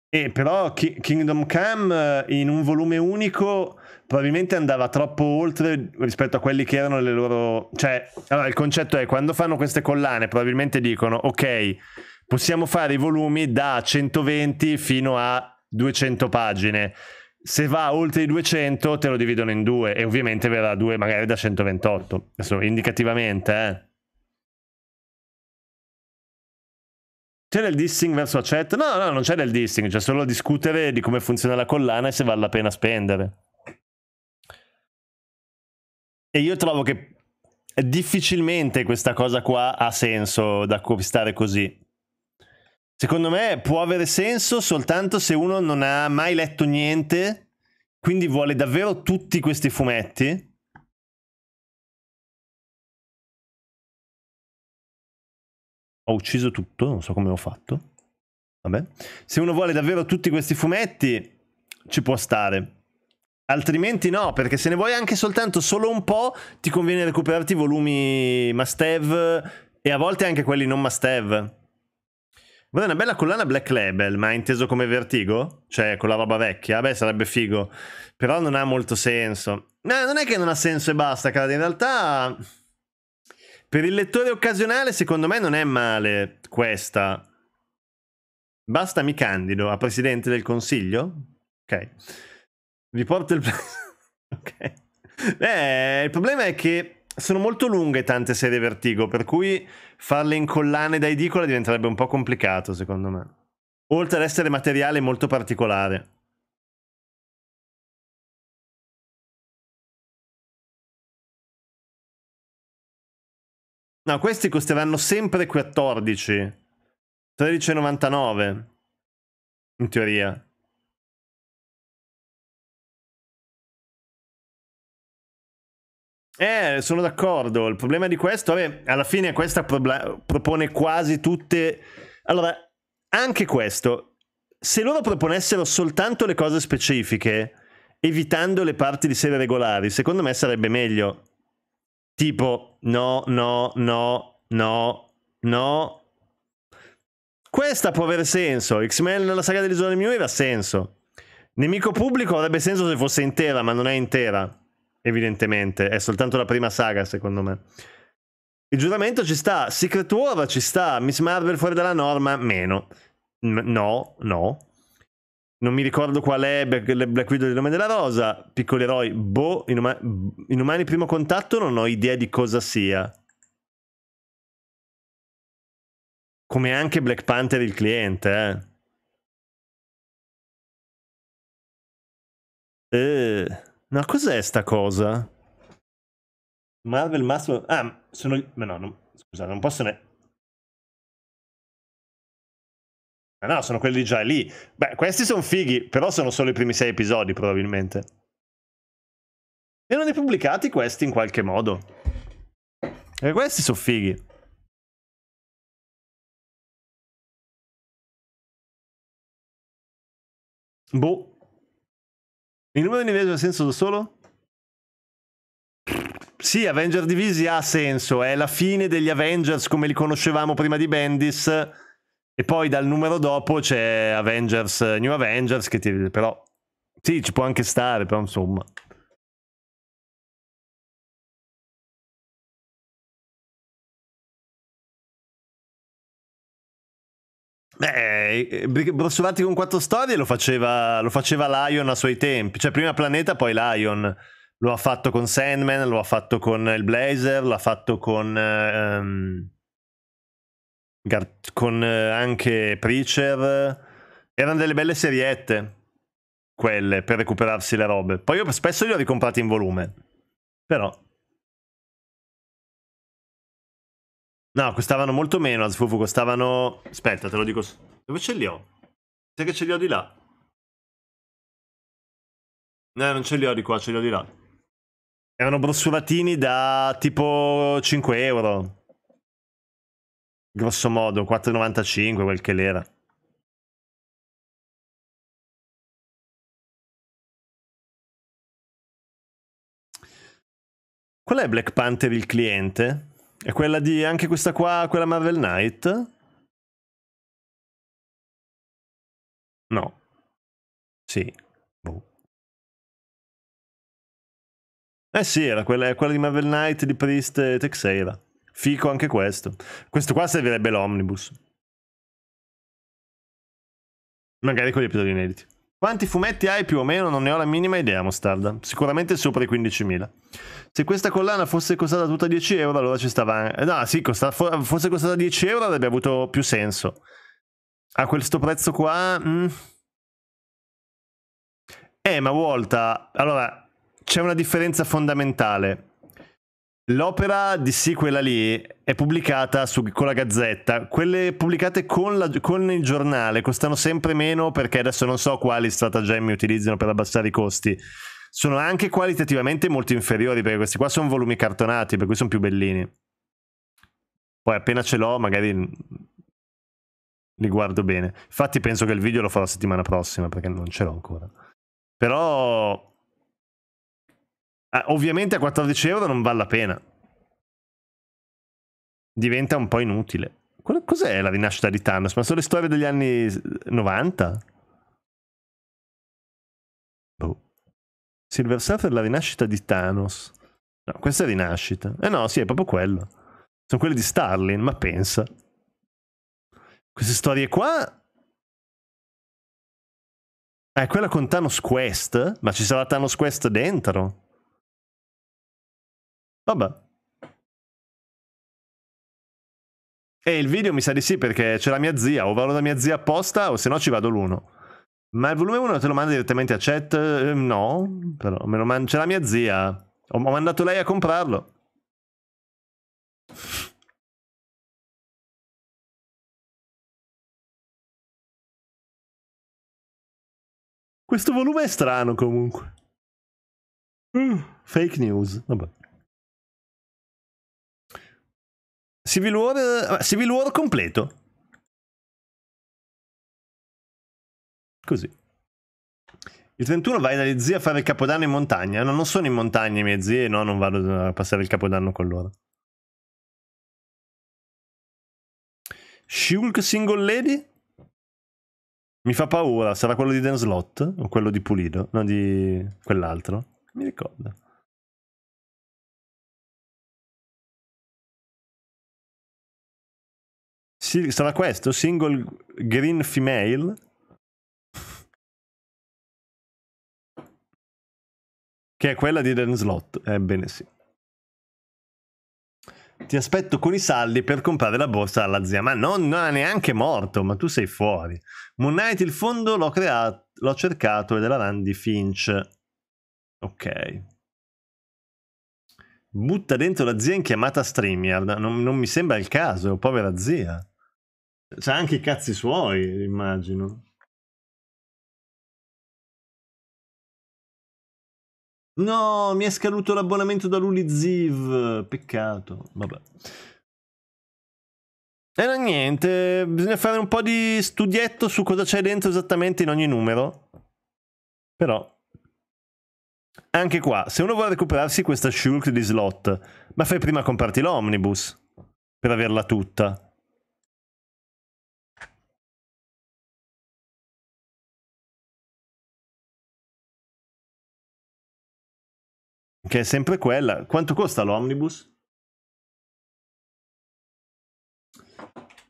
E però Ki- Kingdom Come eh, in un volume unico probabilmente andava troppo oltre rispetto a quelli che erano le loro... Cioè, allora, il concetto è quando fanno queste collane probabilmente dicono ok, possiamo fare i volumi da 120 fino a 200 pagine. Se va oltre i 200 te lo dividono in due e ovviamente verrà due magari da 128. Adesso indicativamente, eh. C'è del dissing verso accetto? No, no, non c'è del dissing, c'è solo discutere di come funziona la collana e se vale la pena spendere. E io trovo che difficilmente questa cosa qua ha senso da acquistare così. Secondo me può avere senso soltanto se uno non ha mai letto niente, quindi vuole davvero tutti questi fumetti Ho ucciso tutto, non so come ho fatto. Vabbè. Se uno vuole davvero tutti questi fumetti, ci può stare. Altrimenti no, perché se ne vuoi anche soltanto solo un po', ti conviene recuperarti i volumi must-have e a volte anche quelli non must-have. Vabbè, una bella collana Black Label, ma inteso come vertigo? Cioè, con la roba vecchia? Beh, sarebbe figo. Però non ha molto senso. No, non è che non ha senso e basta, cara. In realtà... Per il lettore occasionale, secondo me, non è male questa. Basta mi candido a presidente del consiglio? Ok. Vi porto il... ok. Eh, il problema è che sono molto lunghe tante serie Vertigo, per cui farle in collane da edicola diventerebbe un po' complicato, secondo me. Oltre ad essere materiale molto particolare. No, questi costeranno sempre 14. 13,99. In teoria. Eh, sono d'accordo. Il problema di questo, vabbè, alla fine questa propone quasi tutte... Allora, anche questo, se loro proponessero soltanto le cose specifiche, evitando le parti di serie regolari, secondo me sarebbe meglio. Tipo, no, no, no, no, no. Questa può avere senso. X-Men nella saga delle zone Mew ha senso. Nemico pubblico avrebbe senso se fosse intera, ma non è intera, evidentemente. È soltanto la prima saga, secondo me. Il giuramento ci sta, Secret War ci sta, Miss Marvel fuori dalla norma, meno. no, no non mi ricordo qual è Black Widow del nome della rosa, piccoli eroi, boh, inuma- inumani primo contatto non ho idea di cosa sia. Come anche Black Panther il cliente, eh. Eh, ma cos'è sta cosa? Marvel Massimo... Ah, sono... Ma no, no scusa, non posso... Ne... Ah no, sono quelli già lì. Beh, questi sono fighi, però sono solo i primi sei episodi probabilmente. Erano pubblicati questi in qualche modo. E eh, questi sono fighi. Boh. Il numero di Avenger ha senso da solo? Sì, Avenger Divisi ha senso. È la fine degli Avengers come li conoscevamo prima di Bendis e poi dal numero dopo c'è Avengers, eh, New Avengers, che ti... però... Sì, ci può anche stare, però insomma... Beh, eh, eh, Brossolati con quattro storie lo faceva, lo faceva Lion a suoi tempi, cioè prima Planeta, poi Lion. Lo ha fatto con Sandman, lo ha fatto con il Blazer, l'ha fatto con... Um... Gar- con eh, anche Preacher. Eh, erano delle belle seriette quelle per recuperarsi le robe. Poi io spesso li ho ricomprati in volume. Però. No, costavano molto meno a Sfufu, costavano... Aspetta, te lo dico... Dove ce li ho? Sai che ce li ho di là. No, non ce li ho di qua, ce li ho di là. Erano brossuratini da tipo 5 euro grosso modo 4,95 quel che l'era. Qual è Black Panther il cliente? È quella di anche questa qua, quella Marvel Knight? No. Sì. Boh. Eh sì, era quella, quella di Marvel Knight di Priest e Texera. Fico anche questo. Questo qua servirebbe l'omnibus. Magari con gli episodi inediti. Quanti fumetti hai più o meno? Non ne ho la minima idea, Mostarda. Sicuramente sopra i 15.000. Se questa collana fosse costata tutta 10 euro, allora ci stava... Eh, no, sì, costa... fosse costata 10 euro avrebbe avuto più senso. A questo prezzo qua... Mm. Eh, ma volta... Allora, c'è una differenza fondamentale L'opera di sì, quella lì, è pubblicata su, con la gazzetta. Quelle pubblicate con, la, con, il giornale costano sempre meno perché adesso non so quali stratagemmi utilizzano per abbassare i costi. Sono anche qualitativamente molto inferiori perché questi qua sono volumi cartonati, per cui sono più bellini. Poi appena ce l'ho magari li guardo bene. Infatti penso che il video lo farò settimana prossima perché non ce l'ho ancora. Però Ah, ovviamente a 14 euro non vale la pena. Diventa un po' inutile. Cos'è la rinascita di Thanos? Ma sono le storie degli anni 90? Boh. Silver Surfer, la rinascita di Thanos. No, questa è rinascita. Eh no, sì, è proprio quello. Sono quelle di Starlin, ma pensa. Queste storie qua... È eh, quella con Thanos Quest? Ma ci sarà Thanos Quest dentro? Vabbè. E il video mi sa di sì perché c'è la mia zia, o vado da mia zia apposta o se no ci vado l'uno. Ma il volume 1 te lo manda direttamente a chat? Eh, no, però me lo man- c'è la mia zia. Ho-, ho mandato lei a comprarlo. Questo volume è strano comunque. Mm, fake news, vabbè. Civil War, eh, Civil War completo. Così. Il 31 vai dalle zie a fare il capodanno in montagna? No, non sono in montagna i mie zie, no, non vado a passare il capodanno con loro. Shulk Single Lady? Mi fa paura, sarà quello di Dan Slot o quello di Pulido? No, di quell'altro. Mi ricordo. Sì, sarà questo, single green female. Che è quella di Eden Slot. Ebbene sì. Ti aspetto con i saldi per comprare la borsa alla zia. Ma non, non è neanche morto, ma tu sei fuori. Moon Knight il fondo l'ho creato, l'ho cercato è della Randy Finch. Ok. Butta dentro la zia in chiamata StreamYard. Non, non mi sembra il caso, povera zia. C'ha anche i cazzi suoi, immagino. No, mi è scaduto l'abbonamento da Luliziv. Peccato. Vabbè. E non niente, bisogna fare un po' di studietto su cosa c'è dentro esattamente in ogni numero. Però, anche qua, se uno vuole recuperarsi questa shulk di slot, ma fai prima a comprarti l'omnibus per averla tutta. che è sempre quella. Quanto costa l'omnibus?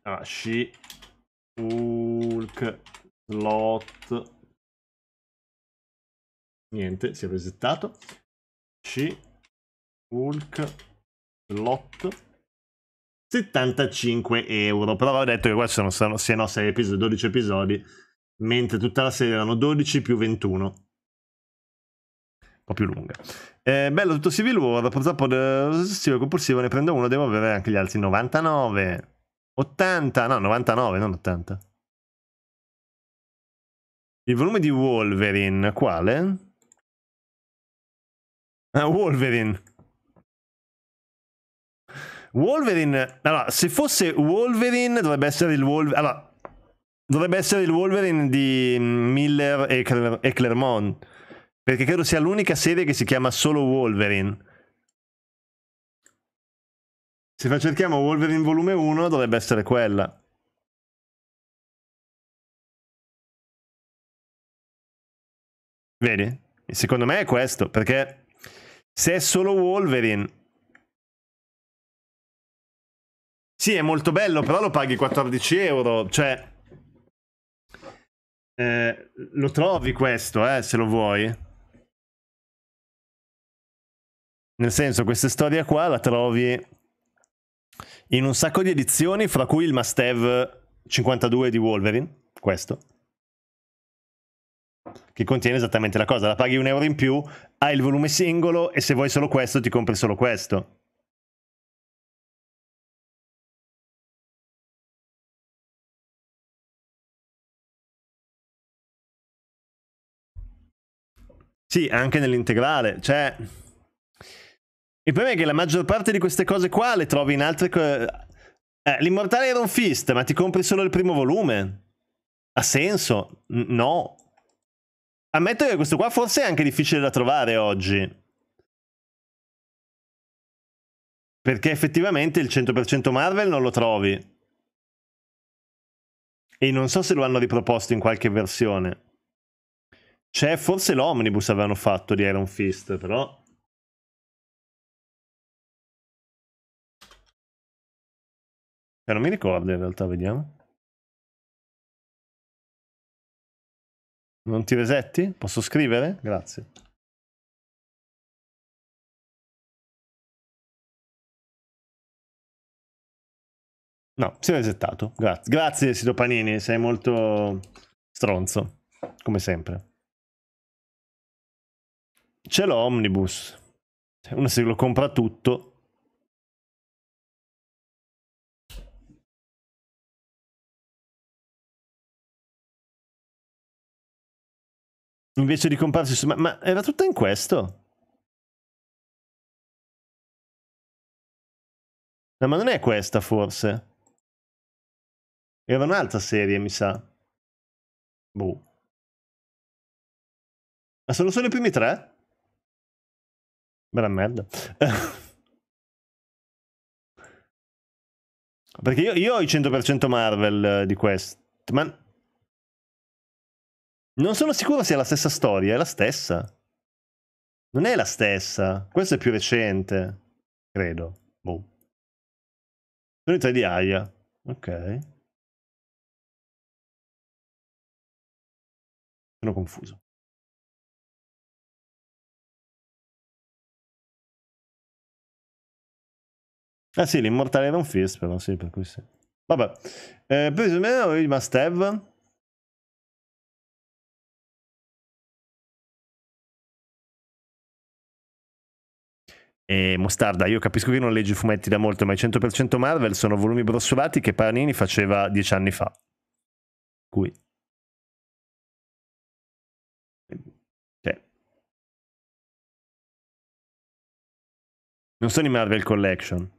Ah, sci, hulk, slot. Niente, si è resettato. Sci, hulk, slot. 75 euro. Però avevo detto che qua ci sono, se no, 6 episodi, 12 episodi, mentre tutta la serie erano 12 più 21. Un po' più lunga. Eh, bello tutto Civil War, purtroppo l'ossessivo eh, compulsivo ne prendo uno, devo avere anche gli altri 99, 80, no 99, non 80. Il volume di Wolverine, quale? Ah, Wolverine. Wolverine, allora, se fosse Wolverine dovrebbe essere il Wolverine, allora, dovrebbe essere il Wolverine di mm, Miller e, Cler- e Clermont. Perché credo sia l'unica serie che si chiama solo Wolverine. Se cerchiamo Wolverine volume 1 dovrebbe essere quella. Vedi? Secondo me è questo, perché se è solo Wolverine... Sì, è molto bello, però lo paghi 14 euro, cioè... Eh, lo trovi questo, eh, se lo vuoi. Nel senso, questa storia qua la trovi in un sacco di edizioni, fra cui il Mastev 52 di Wolverine, questo, che contiene esattamente la cosa. La paghi un euro in più, hai il volume singolo e se vuoi solo questo ti compri solo questo. Sì, anche nell'integrale, cioè... Il problema è che la maggior parte di queste cose qua le trovi in altre... Eh, L'immortale Iron Fist, ma ti compri solo il primo volume? Ha senso? N no. Ammetto che questo qua forse è anche difficile da trovare oggi. Perché effettivamente il 100% Marvel non lo trovi. E non so se lo hanno riproposto in qualche versione. C'è forse l'omnibus avevano fatto di Iron Fist, però... Eh, non mi ricordo in realtà, vediamo. Non ti resetti? Posso scrivere? Grazie. No, si è resettato. Grazie. Grazie, Sido Panini, sei molto stronzo, come sempre. Ce l'ho Omnibus. Uno se lo compra tutto invece di comparsi su... Ma, ma era tutta in questo? No, ma non è questa forse. Era un'altra serie, mi sa. Boh. Ma sono solo i primi tre? Bella merda. Perché io, io, ho il 100% Marvel eh, di questo. Ma non sono sicuro sia la stessa storia, è la stessa. Non è la stessa. Questo è più recente, credo. Boh. Sono i tre di Aya. Ok. Sono confuso. Ah sì, l'immortale era un fist però, sì, per cui sì. Vabbè. Eh, poi, Prisoner of Mastev E Mostarda, io capisco che non leggi fumetti da molto, ma i 100% Marvel sono volumi brossolati che Panini faceva dieci anni fa. Cui. Cioè. Non sono i Marvel Collection,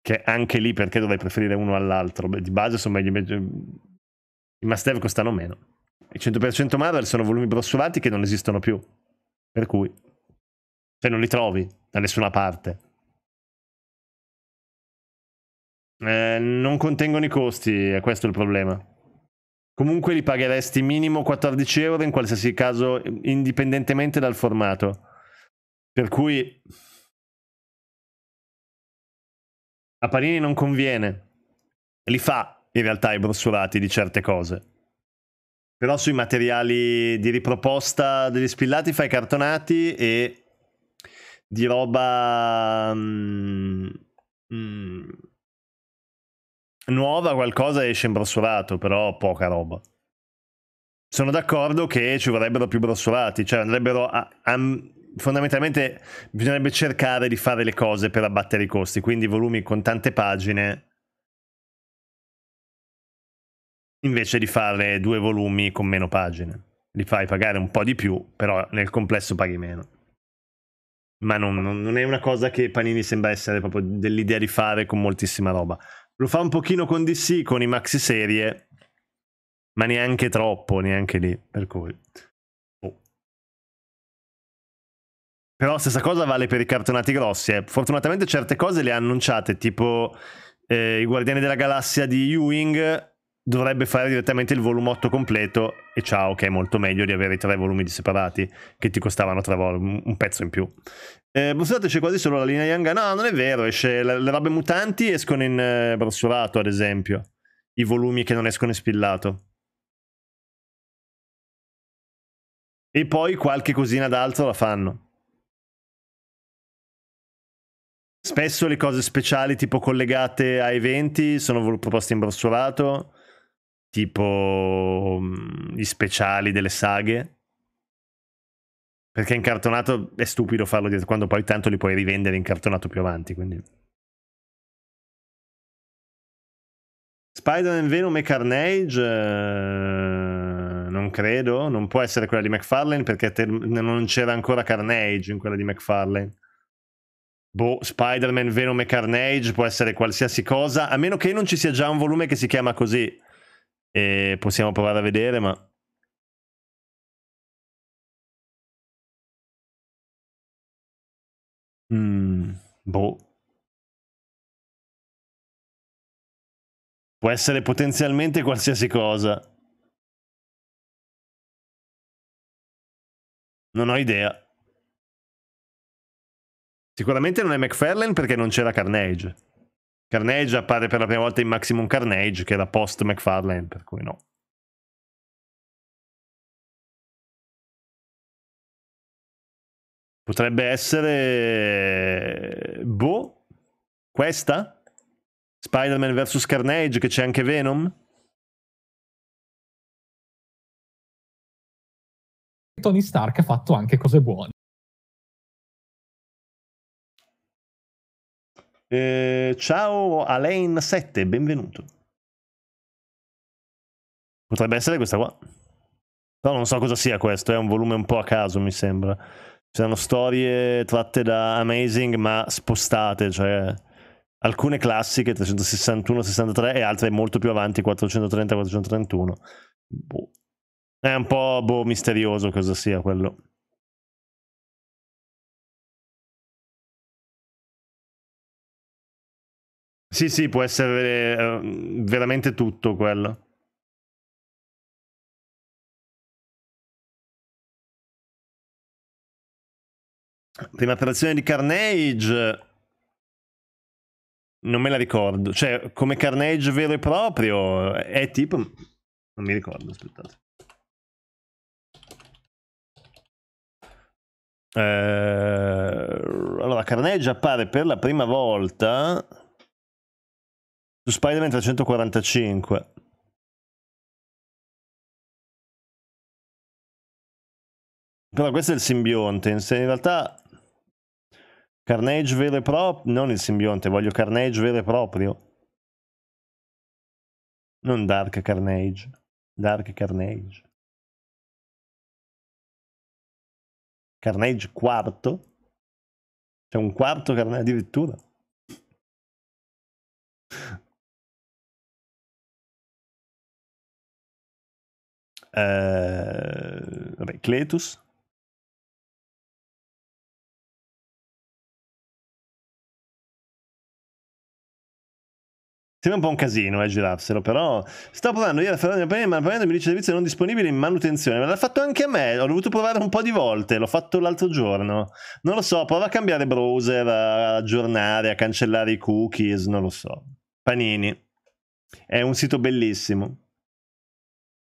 che anche lì perché dovrei preferire uno all'altro? Beh, di base sono meglio... meglio... I must costano meno. I 100% Marvel sono volumi brossolati che non esistono più. Per cui... Cioè non li trovi da nessuna parte. Eh, non contengono i costi, è questo il problema. Comunque li pagheresti minimo 14 euro in qualsiasi caso, indipendentemente dal formato. Per cui a Panini non conviene. Li fa in realtà i brossurati di certe cose. Però sui materiali di riproposta degli spillati fai cartonati e di roba mm, mm, nuova, qualcosa esce in brossurato, però poca roba. Sono d'accordo che ci vorrebbero più brossolati, cioè andrebbero a, a fondamentalmente bisognerebbe cercare di fare le cose per abbattere i costi, quindi volumi con tante pagine invece di fare due volumi con meno pagine. Li fai pagare un po' di più, però nel complesso paghi meno ma non, non, è una cosa che Panini sembra essere proprio dell'idea di fare con moltissima roba. Lo fa un pochino con DC, con i maxi serie, ma neanche troppo, neanche lì, per cui... Boh. Però stessa cosa vale per i cartonati grossi, eh. fortunatamente certe cose le ha annunciate, tipo eh, i Guardiani della Galassia di Ewing, dovrebbe fare direttamente il volume 8 completo e ciao che è molto meglio di avere i tre volumi separati che ti costavano tre vol- un pezzo in più eh, Brusolato esce quasi solo la linea Yanga no non è vero esce le, le robe mutanti escono in eh, brossolato ad esempio i volumi che non escono in spillato e poi qualche cosina d'altro la fanno spesso le cose speciali tipo collegate a eventi sono proposte in brossolato tipo mm, gli speciali delle saghe. Perché incartonato è stupido farlo dietro, quando poi tanto li puoi rivendere incartonato più avanti. Quindi. Spider-Man Venom e Carnage. Eh, non credo. Non può essere quella di McFarlane perché ter- non c'era ancora Carnage in quella di McFarlane. Boh, Spider-Man, Venom e Carnage può essere qualsiasi cosa, a meno che non ci sia già un volume che si chiama così. E possiamo provare a vedere, ma Mm, boh. Può essere potenzialmente qualsiasi cosa. Non ho idea. Sicuramente non è McFarlane perché non c'era Carnage. Carnage appare per la prima volta in Maximum Carnage, che era post McFarlane, per cui no. Potrebbe essere... Boh? Questa? Spider-Man vs Carnage, che c'è anche Venom? Tony Stark ha fatto anche cose buone. Eh, ciao Alain7, benvenuto. Potrebbe essere questa qua. Però non so cosa sia questo, è un volume un po' a caso mi sembra. Ci sono storie tratte da Amazing ma spostate, cioè alcune classiche 361-63 e altre molto più avanti 430-431. Boh. È un po' boh, misterioso cosa sia quello. Sì, sì, può essere eh, veramente tutto quello. Prima apparizione di Carnage non me la ricordo, cioè come Carnage vero e proprio è tipo non mi ricordo, aspettate. Eh... allora Carnage appare per la prima volta su Spider-Man 345. Però questo è il simbionte, in realtà Carnage vero e proprio, non il simbionte, voglio Carnage vero e proprio. Non Dark Carnage, Dark Carnage. Carnage quarto? C'è un quarto Carnage addirittura. Eh, vabbè, Cletus. Sembra un po' un casino eh, girarselo, però stavo provando io la Ferrari mio panino, ma il panino mi dice servizio non disponibile in manutenzione, ma l'ha fatto anche a me, ho dovuto provare un po' di volte, l'ho fatto l'altro giorno. Non lo so, prova a cambiare browser, a aggiornare, a cancellare i cookies, non lo so. Panini. È un sito bellissimo.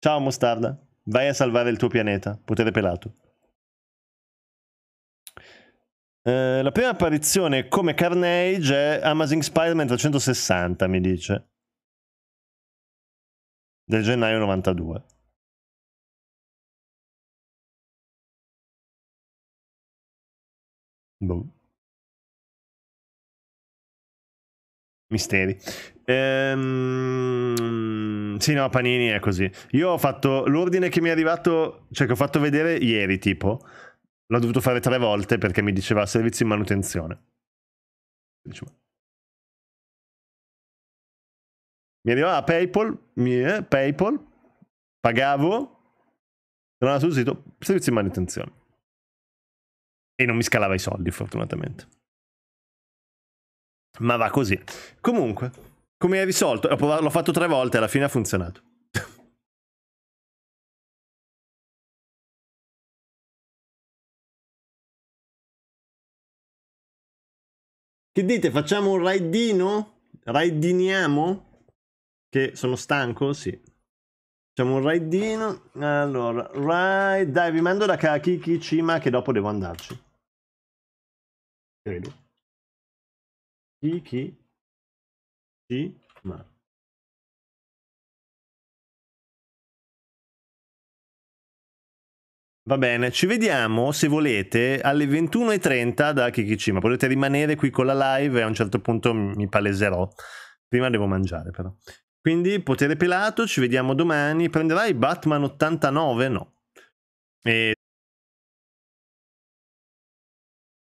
Ciao Mostarda, vai a salvare il tuo pianeta, potere pelato. Eh, la prima apparizione come Carnage è Amazing Spider-Man 360, mi dice, del gennaio 92. Boom. Misteri. Ehm... Sì, no, Panini è così. Io ho fatto l'ordine che mi è arrivato, cioè che ho fatto vedere ieri, tipo. L'ho dovuto fare tre volte perché mi diceva servizi in manutenzione. Mi arrivava PayPal, mi, eh, PayPal, pagavo, tornavo sul sito, servizi in manutenzione. E non mi scalava i soldi, fortunatamente. Ma va così. Comunque, come hai risolto? L'ho fatto tre volte, e alla fine ha funzionato. Che dite, facciamo un raidino? Raidiniamo? Che sono stanco? Sì. Facciamo un raidino. Allora, raid... Dai, vi mando da Kakiki Cima che dopo devo andarci. Credo. Iki Shima. Va bene, ci vediamo se volete alle 21.30 da Kikicima. Potete rimanere qui con la live e a un certo punto mi paleserò. Prima devo mangiare però. Quindi potere pelato, ci vediamo domani. Prenderai Batman 89? No. E